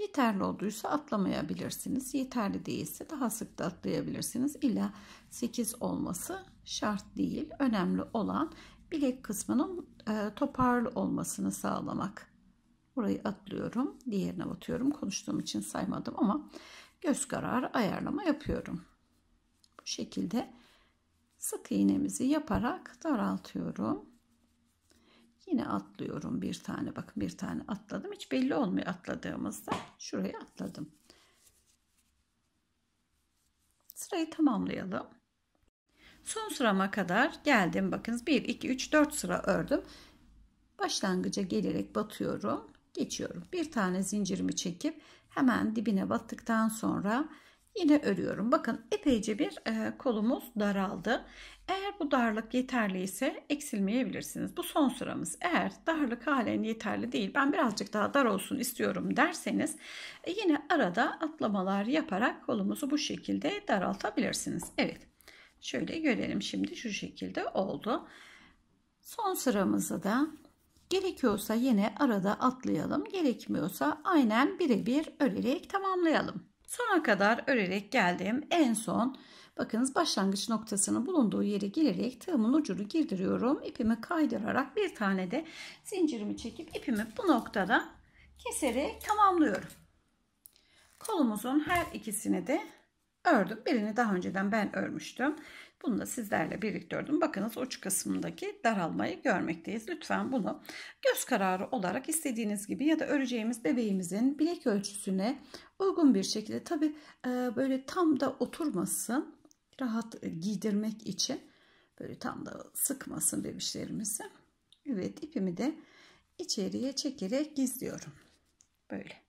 yeterli olduysa atlamayabilirsiniz yeterli değilse daha sık da atlayabilirsiniz illa 8 olması şart değil önemli olan bilek kısmının e, toparlı olmasını sağlamak burayı atlıyorum diğerine batıyorum konuştuğum için saymadım ama göz kararı ayarlama yapıyorum bu şekilde sık iğnemizi yaparak daraltıyorum Yine atlıyorum bir tane. Bakın bir tane atladım. Hiç belli olmuyor atladığımızda. Şuraya atladım. Sırayı tamamlayalım. Son sırama kadar geldim. Bakınız 1, 2, 3, 4 sıra ördüm. Başlangıca gelerek batıyorum. Geçiyorum. Bir tane zincirimi çekip hemen dibine battıktan sonra Yine örüyorum. Bakın epeyce bir e, kolumuz daraldı. Eğer bu darlık yeterli ise eksilmeyebilirsiniz. Bu son sıramız. Eğer darlık halen yeterli değil ben birazcık daha dar olsun istiyorum derseniz e, yine arada atlamalar yaparak kolumuzu bu şekilde daraltabilirsiniz. Evet şöyle görelim şimdi şu şekilde oldu. Son sıramızı da gerekiyorsa yine arada atlayalım gerekmiyorsa aynen birebir örerek tamamlayalım. Sağa kadar örerek geldim. En son bakınız başlangıç noktasının bulunduğu yere girerek tığımın ucunu girdiriyorum. İpimi kaydırarak bir tane de zincirimi çekip ipimi bu noktada keserek tamamlıyorum. Kolumuzun her ikisini de ördüm. Birini daha önceden ben örmüştüm. Bunu da sizlerle birlikte ördüm. Bakınız uç kısmındaki daralmayı görmekteyiz. Lütfen bunu göz kararı olarak istediğiniz gibi ya da öreceğimiz bebeğimizin bilek ölçüsüne uygun bir şekilde tabi e, böyle tam da oturmasın rahat giydirmek için böyle tam da sıkmasın bebişlerimizi. Evet ipimi de içeriye çekerek gizliyorum. Böyle.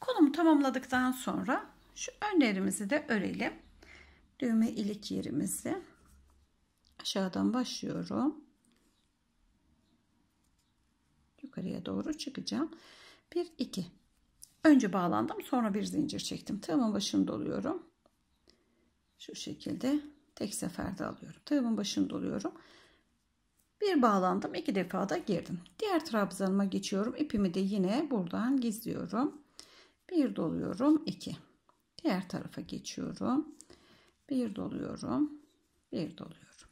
Kolumu tamamladıktan sonra şu önlerimizi de örelim düğme ilik yerimizi aşağıdan başlıyorum. Yukarıya doğru çıkacağım. 1 2 Önce bağlandım, sonra bir zincir çektim. Tığımın başını doluyorum. Şu şekilde tek seferde alıyorum. Tığımın başını doluyorum. Bir bağlandım, iki defa da girdim. Diğer trabzanıma geçiyorum. İpimi de yine buradan gizliyorum. Bir doluyorum, iki. Diğer tarafa geçiyorum bir doluyorum bir doluyorum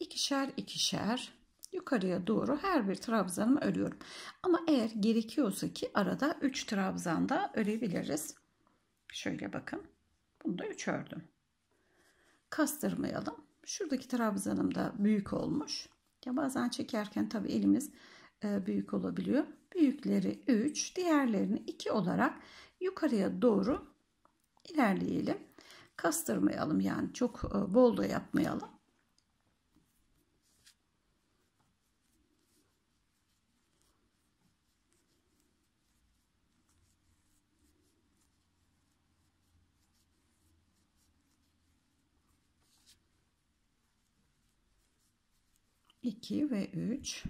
ikişer ikişer yukarıya doğru her bir trabzanımı örüyorum ama eğer gerekiyorsa ki arada 3 da örebiliriz şöyle bakın bunu da 3 ördüm kastırmayalım şuradaki trabzanım da büyük olmuş ya bazen çekerken tabi elimiz e, büyük olabiliyor büyükleri 3 diğerlerini 2 olarak yukarıya doğru ilerleyelim kastırmayalım yani çok e, bol da yapmayalım. İki ve üç.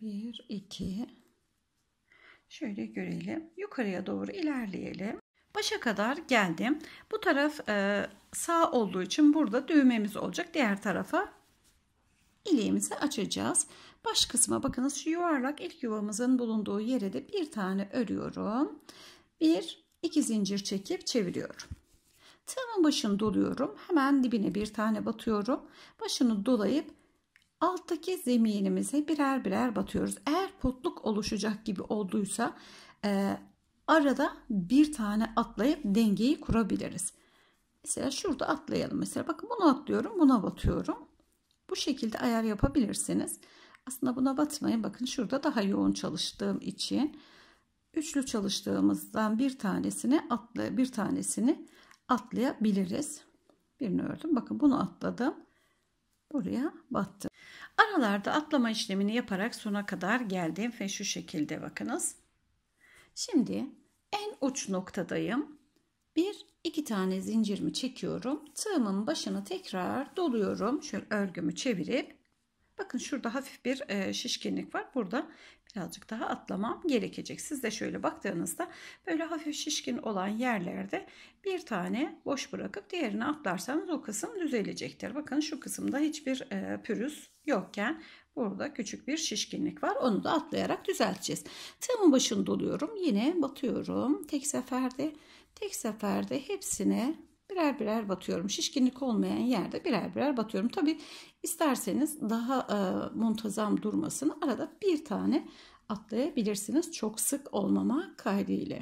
Bir, iki. Şöyle görelim. Yukarıya doğru ilerleyelim. Başa kadar geldim. Bu taraf e, sağ olduğu için burada düğmemiz olacak. Diğer tarafa ileğimizi açacağız. Baş kısma bakınız şu yuvarlak ilk yuvamızın bulunduğu yere de bir tane örüyorum. Bir, iki zincir çekip çeviriyorum. Tığımın başını doluyorum. Hemen dibine bir tane batıyorum. Başını dolayıp alttaki zeminimize birer birer batıyoruz. Eğer potluk oluşacak gibi olduysa e, arada bir tane atlayıp dengeyi kurabiliriz. Mesela şurada atlayalım. Mesela bakın bunu atlıyorum, buna batıyorum. Bu şekilde ayar yapabilirsiniz. Aslında buna batmayın. Bakın şurada daha yoğun çalıştığım için üçlü çalıştığımızdan bir tanesini atla bir tanesini atlayabiliriz. Birini ördüm. Bakın bunu atladım. Buraya battım. Aralarda atlama işlemini yaparak sona kadar geldim ve şu şekilde bakınız. Şimdi en uç noktadayım. Bir iki tane zincirimi çekiyorum. Tığımın başını tekrar doluyorum. Şöyle örgümü çevirip. Bakın şurada hafif bir e, şişkinlik var. Burada birazcık daha atlamam gerekecek. Siz de şöyle baktığınızda böyle hafif şişkin olan yerlerde bir tane boş bırakıp diğerini atlarsanız o kısım düzelecektir. Bakın şu kısımda hiçbir e, pürüz yokken Burada küçük bir şişkinlik var. Onu da atlayarak düzelteceğiz. Tığımın başını doluyorum. Yine batıyorum. Tek seferde tek seferde hepsine birer birer batıyorum. Şişkinlik olmayan yerde birer birer batıyorum. Tabi isterseniz daha e, muntazam durmasını arada bir tane atlayabilirsiniz. Çok sık olmama kaydıyla.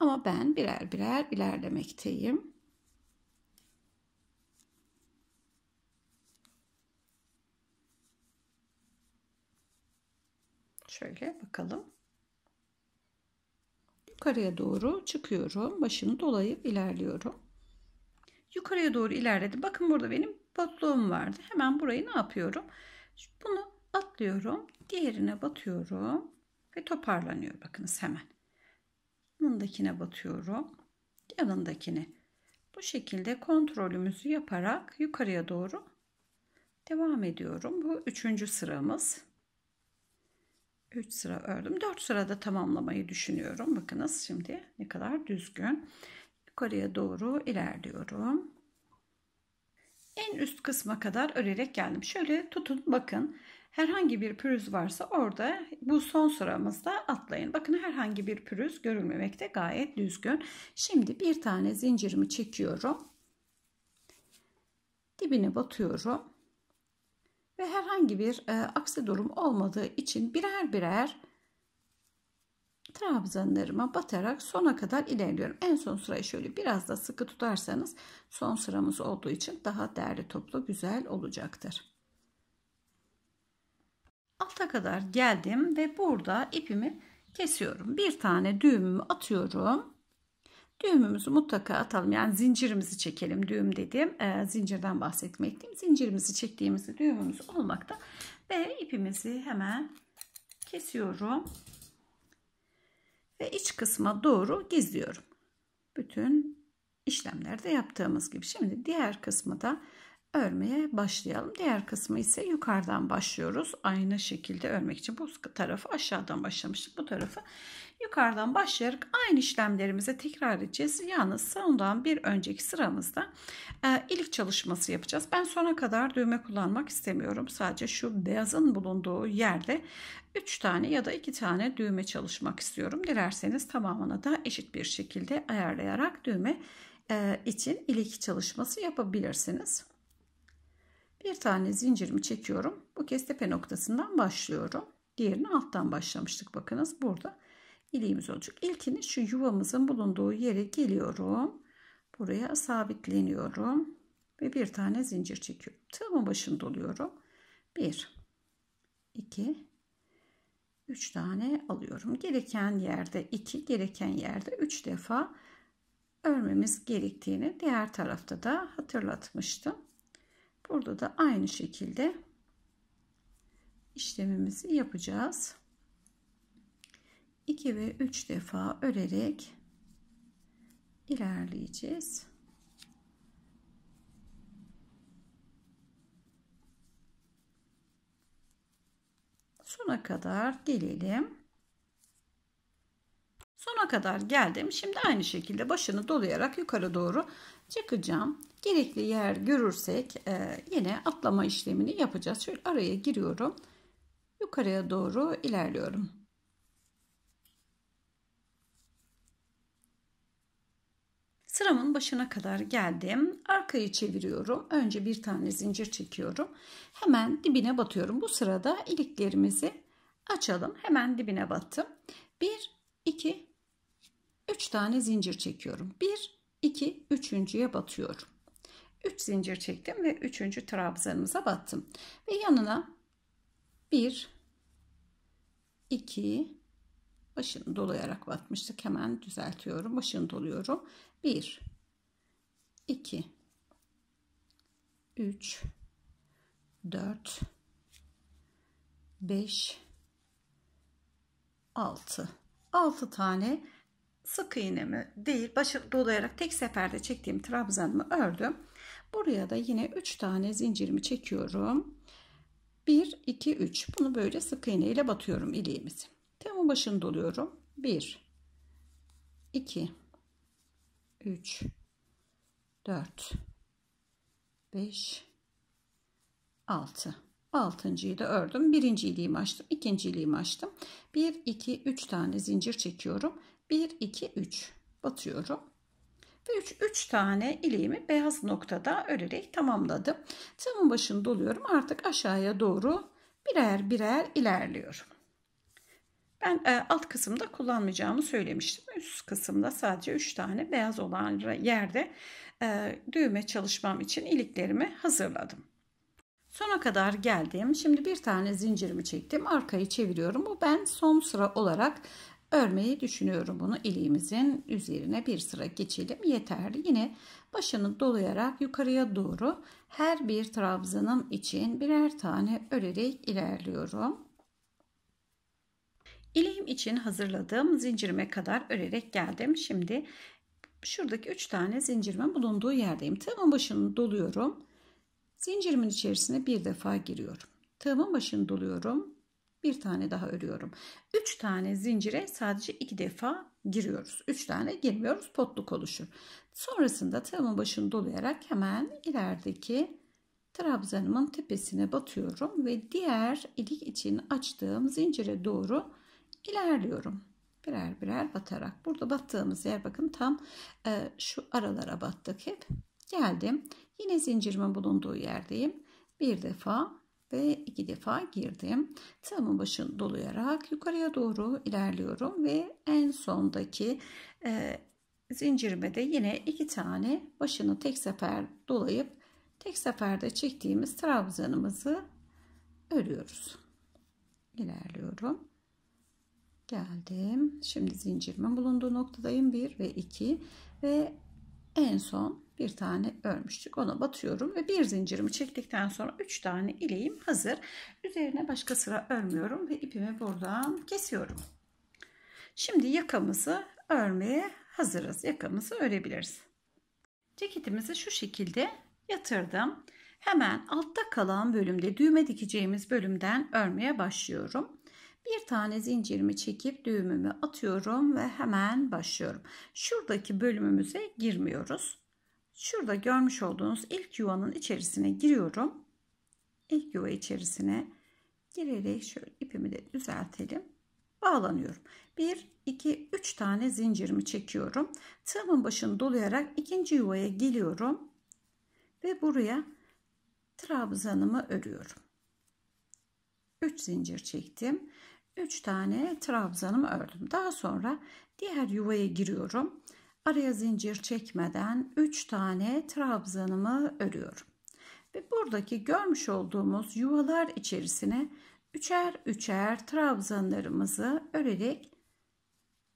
Ama ben birer birer ilerlemekteyim. Şöyle bakalım. Yukarıya doğru çıkıyorum. Başını dolayıp ilerliyorum. Yukarıya doğru ilerledi. Bakın burada benim botluğum vardı. Hemen burayı ne yapıyorum? Bunu atlıyorum. Diğerine batıyorum. Ve toparlanıyor. Bakınız hemen. Yanındakine batıyorum. Yanındakine. Bu şekilde kontrolümüzü yaparak yukarıya doğru devam ediyorum. Bu üçüncü sıramız. 3 sıra ördüm. 4 sırada tamamlamayı düşünüyorum. Bakınız şimdi ne kadar düzgün. Yukarıya doğru ilerliyorum. En üst kısma kadar örerek geldim. Şöyle tutun bakın. Herhangi bir pürüz varsa orada bu son sıramızda atlayın. Bakın herhangi bir pürüz görülmemekte gayet düzgün. Şimdi bir tane zincirimi çekiyorum. Dibine batıyorum ve herhangi bir e, aksi durum olmadığı için birer birer trabzanlarıma batarak sona kadar ilerliyorum. En son sırayı şöyle biraz da sıkı tutarsanız son sıramız olduğu için daha değerli toplu güzel olacaktır. Alta kadar geldim ve burada ipimi kesiyorum. Bir tane düğümümü atıyorum düğümümüzü mutlaka atalım. Yani zincirimizi çekelim. Düğüm dedim e, zincirden bahsetmekteyim. Zincirimizi çektiğimizde düğümümüz olmakta. Ve ipimizi hemen kesiyorum. Ve iç kısma doğru gizliyorum. Bütün işlemlerde yaptığımız gibi. Şimdi diğer kısmı da örmeye başlayalım. Diğer kısmı ise yukarıdan başlıyoruz. Aynı şekilde örmek için bu tarafı aşağıdan başlamıştık. Bu tarafı yukarıdan başlayarak aynı işlemlerimize tekrar edeceğiz. Yalnız sondan bir önceki sıramızda e, ilik çalışması yapacağız. Ben sona kadar düğme kullanmak istemiyorum. Sadece şu beyazın bulunduğu yerde 3 tane ya da 2 tane düğme çalışmak istiyorum. Dilerseniz tamamına da eşit bir şekilde ayarlayarak düğme e, için ilik çalışması yapabilirsiniz. Bir tane zincirimi çekiyorum. Bu kez tepe noktasından başlıyorum. Diğerini alttan başlamıştık. Bakınız burada iliğimiz olacak. İlkini şu yuvamızın bulunduğu yere geliyorum. Buraya sabitleniyorum. Ve bir tane zincir çekiyorum. Tığımın başını doluyorum. 1, 2, 3 tane alıyorum. Gereken yerde 2, gereken yerde 3 defa örmemiz gerektiğini diğer tarafta da hatırlatmıştım. Burada da aynı şekilde işlemimizi yapacağız. 2 ve 3 defa örerek ilerleyeceğiz. Sona kadar gelelim. Sona kadar geldim. Şimdi aynı şekilde başını dolayarak yukarı doğru çıkacağım. Gerekli yer görürsek e, yine atlama işlemini yapacağız. Şöyle araya giriyorum. Yukarıya doğru ilerliyorum. Sıramın başına kadar geldim. Arkayı çeviriyorum. Önce bir tane zincir çekiyorum. Hemen dibine batıyorum. Bu sırada iliklerimizi açalım. Hemen dibine battım. 1, 2, 3 tane zincir çekiyorum. 1, 2, 3.ye batıyorum. 3 zincir çektim ve 3. trabzanımıza battım. Ve yanına 1 2 başını dolayarak batmıştık. Hemen düzeltiyorum. Başını doluyorum. 1 2 3 4 5 6 6 tane sık iğnemi değil başı dolayarak tek seferde çektiğim trabzanımı ördüm. Buraya da yine 3 tane zincirimi çekiyorum. 1, 2, 3. Bunu böyle sık iğne ile batıyorum iliğimizi. Tığımın başını doluyorum. 1, 2, 3, 4, 5, 6. Altıncıyı da ördüm. Birinci iliğimi açtım. ikinci iliğimi açtım. 1, 2, 3 tane zincir çekiyorum. 1, 2, 3 batıyorum. Ve 3, 3 tane iliğimi beyaz noktada örerek tamamladım. Tığımın başını doluyorum. Artık aşağıya doğru birer birer ilerliyorum. Ben e, alt kısımda kullanmayacağımı söylemiştim. Üst kısımda sadece 3 tane beyaz olan yerde e, düğme çalışmam için iliklerimi hazırladım. Sona kadar geldim. Şimdi bir tane zincirimi çektim. Arkayı çeviriyorum. Bu ben son sıra olarak örmeyi düşünüyorum bunu iliğimizin üzerine bir sıra geçelim yeterli yine başını dolayarak yukarıya doğru her bir trabzanım için birer tane örerek ilerliyorum İliğim için hazırladığım zincirime kadar örerek geldim şimdi şuradaki 3 tane zincirimin bulunduğu yerdeyim tığımın başını doluyorum zincirimin içerisine bir defa giriyorum tığımın başını doluyorum bir tane daha örüyorum. 3 tane zincire sadece 2 defa giriyoruz. 3 tane girmiyoruz. Potluk oluşur. Sonrasında tığımın başını dolayarak hemen ilerideki trabzanımın tepesine batıyorum ve diğer ilik için açtığım zincire doğru ilerliyorum. Birer birer batarak. Burada battığımız yer bakın tam e, şu aralara battık hep. Geldim. Yine zincirimin bulunduğu yerdeyim. Bir defa ve iki defa girdim. Tığımın başını dolayarak yukarıya doğru ilerliyorum ve en sondaki e, zincirime de yine iki tane başını tek sefer dolayıp tek seferde çektiğimiz trabzanımızı örüyoruz. İlerliyorum. Geldim. Şimdi zincirimin bulunduğu noktadayım. 1 ve 2 ve en son bir tane örmüştük ona batıyorum ve bir zincirimi çektikten sonra üç tane ileğim hazır üzerine başka sıra örmüyorum ve ipimi buradan kesiyorum şimdi yakamızı örmeye hazırız yakamızı örebiliriz ceketimizi şu şekilde yatırdım hemen altta kalan bölümde düğme dikeceğimiz bölümden örmeye başlıyorum bir tane zincirimi çekip düğümümü atıyorum ve hemen başlıyorum. Şuradaki bölümümüze girmiyoruz. Şurada görmüş olduğunuz ilk yuvanın içerisine giriyorum. İlk yuva içerisine girerek şöyle ipimi de düzeltelim. Bağlanıyorum. 1, 2, 3 tane zincirimi çekiyorum. Tığımın başını dolayarak ikinci yuvaya geliyorum. Ve buraya trabzanımı örüyorum. 3 zincir çektim. 3 tane trabzanımı ördüm. Daha sonra diğer yuvaya giriyorum araya zincir çekmeden 3 tane trabzanımı örüyorum. Ve buradaki görmüş olduğumuz yuvalar içerisine üçer üçer trabzanlarımızı örerek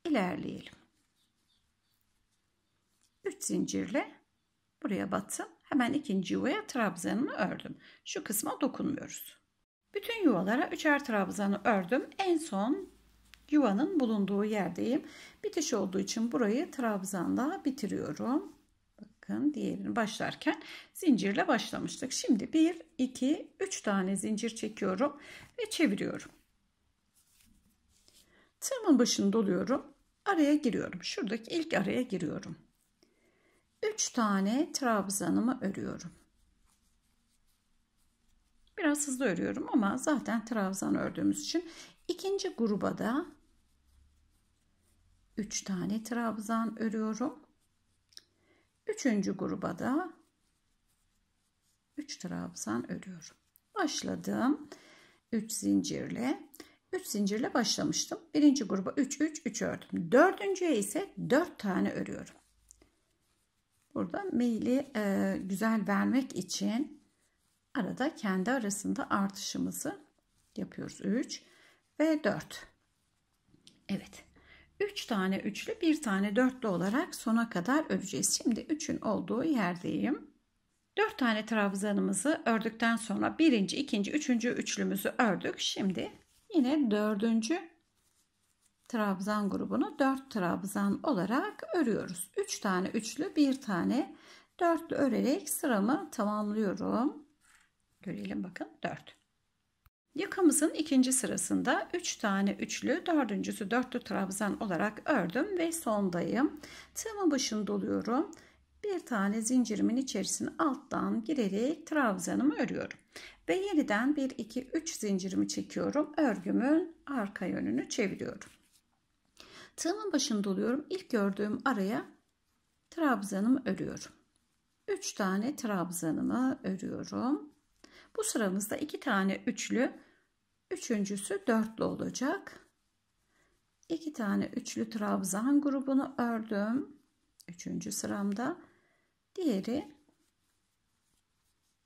ilerleyelim. 3 zincirle buraya battım. Hemen ikinci yuvaya trabzanını ördüm. Şu kısma dokunmuyoruz. Bütün yuvalara üçer trabzanı ördüm. En son yuvanın bulunduğu yerdeyim. Bitiş olduğu için burayı trabzanla bitiriyorum. Bakın diğerini başlarken zincirle başlamıştık. Şimdi 1, 2, 3 tane zincir çekiyorum ve çeviriyorum. Tığımın başını doluyorum. Araya giriyorum. Şuradaki ilk araya giriyorum. 3 tane trabzanımı örüyorum. Biraz hızlı örüyorum ama zaten trabzan ördüğümüz için İkinci gruba da 3 tane trabzan örüyorum. Üçüncü gruba da 3 trabzan örüyorum. Başladım. 3 zincirle 3 zincirle başlamıştım. Birinci gruba 3 3 3 ördüm. Dördüncüye ise 4 tane örüyorum. Burada meyli e, güzel vermek için arada kendi arasında artışımızı yapıyoruz. 3 ve 4. Evet. 3 tane üçlü, bir tane dörtlü olarak sona kadar öreceğiz. Şimdi 3'ün olduğu yerdeyim. 4 tane trabzanımızı ördükten sonra birinci, ikinci, üçüncü üçlümüzü ördük. Şimdi yine dördüncü trabzan grubunu 4 trabzan olarak örüyoruz. 3 üç tane üçlü, bir tane dörtlü örerek sıramı tamamlıyorum. Görelim bakın 4. Yakamızın ikinci sırasında 3 tane üçlü, dördüncüsü dörtlü trabzan olarak ördüm ve sondayım. Tığımın başını doluyorum. Bir tane zincirimin içerisine alttan girerek trabzanımı örüyorum. Ve yeniden 1, 2, 3 zincirimi çekiyorum. Örgümün arka yönünü çeviriyorum. Tığımın başını doluyorum. İlk gördüğüm araya trabzanımı örüyorum. 3 tane trabzanımı örüyorum. Bu sıramızda 2 tane üçlü Üçüncüsü dörtlü olacak. İki tane üçlü trabzan grubunu ördüm. Üçüncü sıramda. Diğeri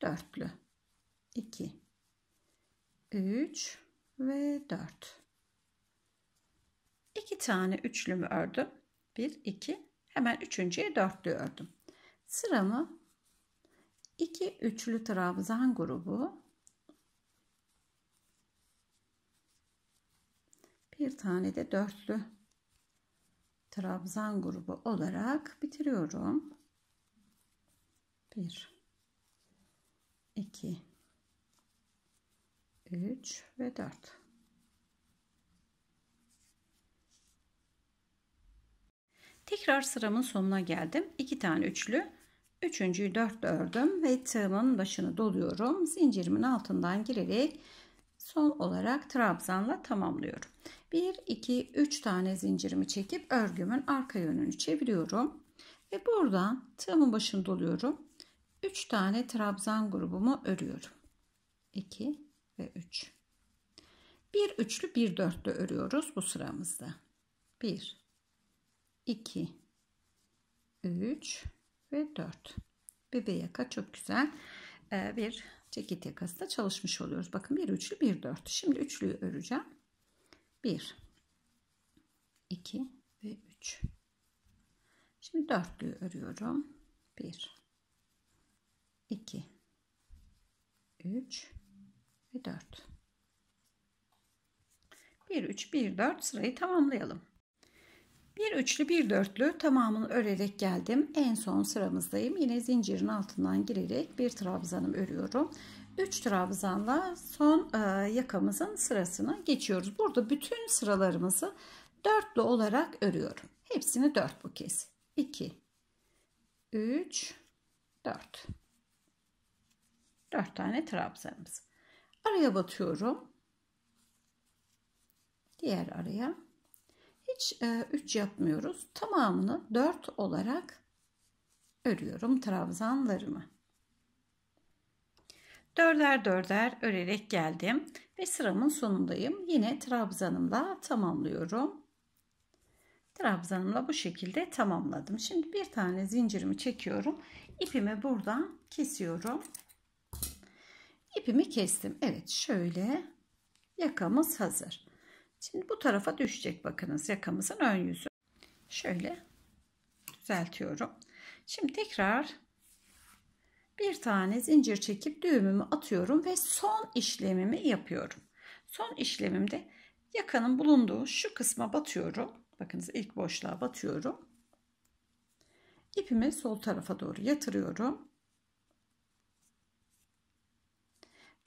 dörtlü. 2 3 ve 4 2 tane üçlümü ördüm 1 2 hemen üçüncüye dörtlü ördüm sıramı 2 üçlü trabzan grubu bir tane de dörtlü trabzan grubu olarak bitiriyorum. 1 2 3 ve 4 Tekrar sıramın sonuna geldim. 2 tane üçlü. Üçüncüyü dört ördüm ve tığımın başını doluyorum. Zincirimin altından girerek Son olarak trabzanla tamamlıyorum. 1, 2, 3 tane zincirimi çekip örgümün arka yönünü çeviriyorum. Ve buradan tığımın başını doluyorum. 3 tane trabzan grubumu örüyorum. 2 ve 3. 1 üçlü 1 dörtlü örüyoruz bu sıramızda. 1, 2, 3 ve 4. Bebe yaka çok güzel bir ceket yakası da çalışmış oluyoruz. Bakın bir üçlü bir dörtlü. Şimdi üçlüyü öreceğim. Bir, iki ve üç. Şimdi dörtlüyü örüyorum. Bir, iki, üç ve dört. Bir üç bir dört sırayı tamamlayalım. Bir üçlü bir dörtlü tamamını örerek geldim. En son sıramızdayım. Yine zincirin altından girerek bir trabzanım örüyorum. 3 trabzanla son e, yakamızın sırasına geçiyoruz. Burada bütün sıralarımızı dörtlü olarak örüyorum. Hepsini dört bu kez. 2 3 4 4 tane trabzanımız. Araya batıyorum. Diğer araya hiç 3 e, yapmıyoruz. Tamamını 4 olarak örüyorum trabzanlarımı. Dörder dörder örerek geldim ve sıramın sonundayım. Yine trabzanımla tamamlıyorum. Trabzanımla bu şekilde tamamladım. Şimdi bir tane zincirimi çekiyorum. İpimi buradan kesiyorum. İpimi kestim. Evet şöyle yakamız hazır. Şimdi bu tarafa düşecek bakınız yakamızın ön yüzü. Şöyle düzeltiyorum. Şimdi tekrar bir tane zincir çekip düğümümü atıyorum ve son işlemimi yapıyorum. Son işlemimde yakanın bulunduğu şu kısma batıyorum. Bakınız ilk boşluğa batıyorum. İpimi sol tarafa doğru yatırıyorum.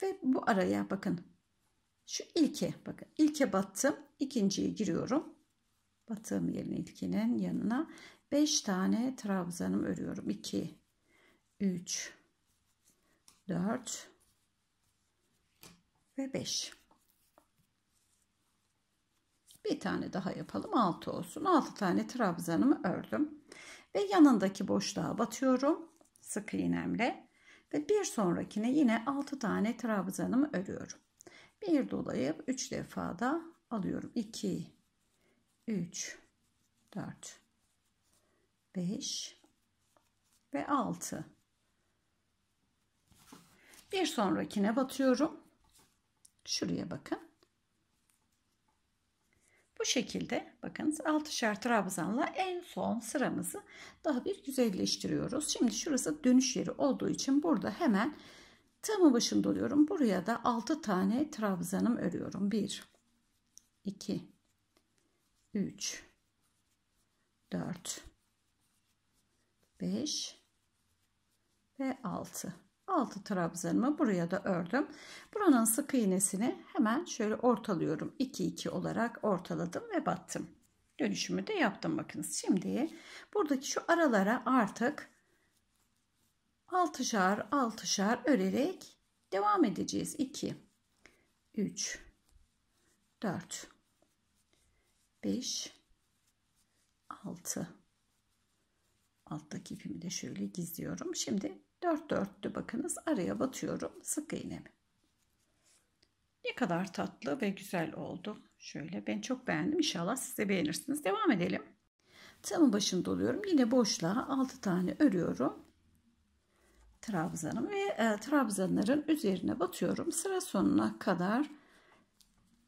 Ve bu araya bakın şu ilke bakın ilke battım. ikinciye giriyorum. Battığım yerin ilkinin yanına 5 tane trabzanım örüyorum. 2 3 4 ve 5. Bir tane daha yapalım. 6 olsun. 6 tane trabzanımı ördüm. Ve yanındaki boşluğa batıyorum. Sık iğnemle. Ve bir sonrakine yine 6 tane trabzanımı örüyorum. Bir dolayıp 3 defa da alıyorum. 2, 3, 4, 5 ve 6. Bir sonrakine batıyorum. Şuraya bakın. Bu şekilde bakınız 6'şer trabzanla en son sıramızı daha bir güzelleştiriyoruz. Şimdi şurası dönüş yeri olduğu için burada hemen Tığımı başında doluyorum. Buraya da 6 tane trabzanım örüyorum. 1, 2, 3, 4, 5 ve 6. 6 trabzanımı buraya da ördüm. Buranın sık iğnesini hemen şöyle ortalıyorum. 2 2 olarak ortaladım ve battım. Dönüşümü de yaptım bakınız. Şimdi buradaki şu aralara artık altışar altışar örerek devam edeceğiz. 2 3 4 5 6 alttaki ipimi de şöyle gizliyorum. Şimdi 4 dörtlü bakınız araya batıyorum sık iğnemi. Ne kadar tatlı ve güzel oldu. Şöyle ben çok beğendim. İnşallah siz de beğenirsiniz. Devam edelim. Tığımın başını doluyorum. Yine boşluğa 6 tane örüyorum. Trabzanım ve e, trabzanların üzerine batıyorum. Sıra sonuna kadar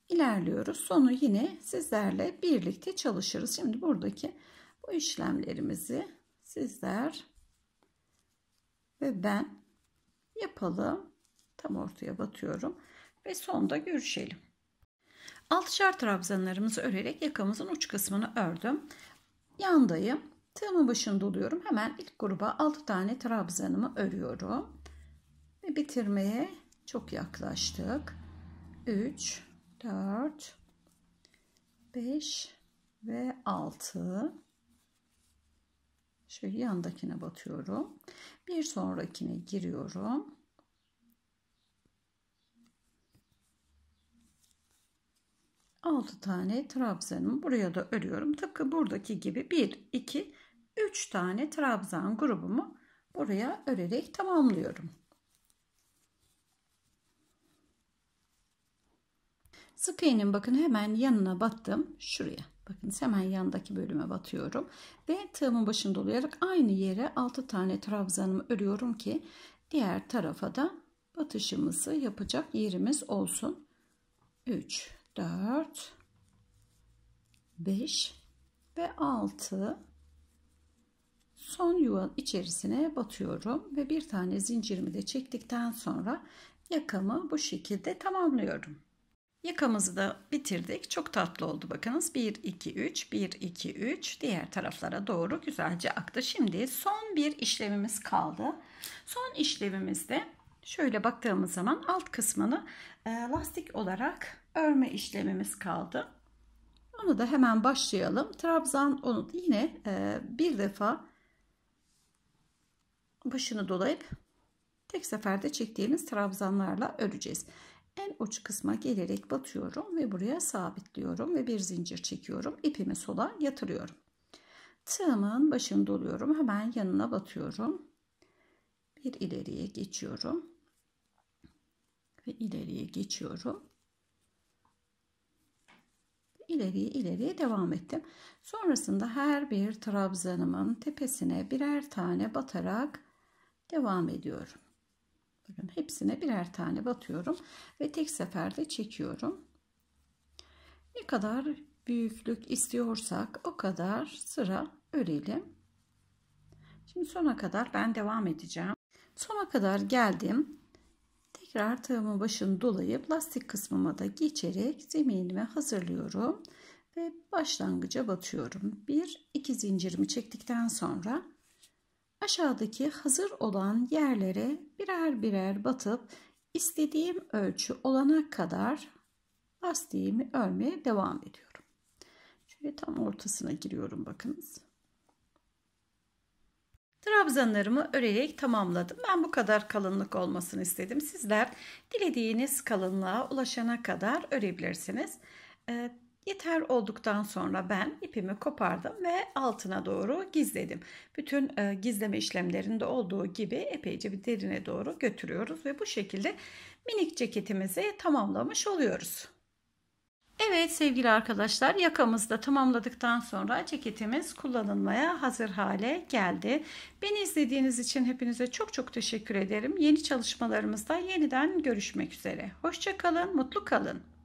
ilerliyoruz. Sonu yine sizlerle birlikte çalışırız. Şimdi buradaki bu işlemlerimizi sizler ve ben yapalım. Tam ortaya batıyorum ve sonda görüşelim. Altışar trabzanlarımızı örerek yakamızın uç kısmını ördüm. Yandayım. Tığımın başında oluyorum. Hemen ilk gruba 6 tane trabzanımı örüyorum. Ve bitirmeye çok yaklaştık. 3, 4, 5 ve 6. Şöyle yandakine batıyorum. Bir sonrakine giriyorum. Altı tane trabzanımı buraya da örüyorum. Tıpkı buradaki gibi bir iki 3 tane trabzan grubumu buraya örerek tamamlıyorum. Sık iğnenin bakın hemen yanına battım. Şuraya. Bakın hemen yandaki bölüme batıyorum. Ve tığımın başını dolayarak aynı yere 6 tane trabzanımı örüyorum ki diğer tarafa da batışımızı yapacak yerimiz olsun. 3, 4, 5 ve 6 Son yuvanın içerisine batıyorum ve bir tane zincirimi de çektikten sonra yakamı bu şekilde tamamlıyorum. Yakamızı da bitirdik. Çok tatlı oldu bakınız. 1 2 3 1 2 3 diğer taraflara doğru güzelce aktı. Şimdi son bir işlemimiz kaldı. Son işlemimizde şöyle baktığımız zaman alt kısmını e, lastik olarak örme işlemimiz kaldı. Onu da hemen başlayalım. Trabzan onu yine e, bir defa başını dolayıp tek seferde çektiğimiz trabzanlarla öreceğiz. En uç kısma gelerek batıyorum ve buraya sabitliyorum ve bir zincir çekiyorum. İpimi sola yatırıyorum. Tığımın başını doluyorum. Hemen yanına batıyorum. Bir ileriye geçiyorum. Ve ileriye geçiyorum. İleriye ileriye devam ettim. Sonrasında her bir trabzanımın tepesine birer tane batarak devam ediyorum. Bakın hepsine birer tane batıyorum ve tek seferde çekiyorum. Ne kadar büyüklük istiyorsak o kadar sıra örelim. Şimdi sona kadar ben devam edeceğim. Sona kadar geldim. Tekrar tığımın başını dolayıp lastik kısmıma da geçerek zeminimi hazırlıyorum ve başlangıca batıyorum. 1 2 zincirimi çektikten sonra Aşağıdaki hazır olan yerlere birer birer batıp istediğim ölçü olana kadar lastiğimi örmeye devam ediyorum. Şöyle tam ortasına giriyorum bakınız. Trabzanlarımı örerek tamamladım. Ben bu kadar kalınlık olmasını istedim. Sizler dilediğiniz kalınlığa ulaşana kadar örebilirsiniz. Ee, Yeter olduktan sonra ben ipimi kopardım ve altına doğru gizledim. Bütün e, gizleme işlemlerinde olduğu gibi epeyce bir derine doğru götürüyoruz ve bu şekilde minik ceketimizi tamamlamış oluyoruz. Evet sevgili arkadaşlar yakamızı da tamamladıktan sonra ceketimiz kullanılmaya hazır hale geldi. Beni izlediğiniz için hepinize çok çok teşekkür ederim. Yeni çalışmalarımızda yeniden görüşmek üzere. Hoşçakalın, mutlu kalın.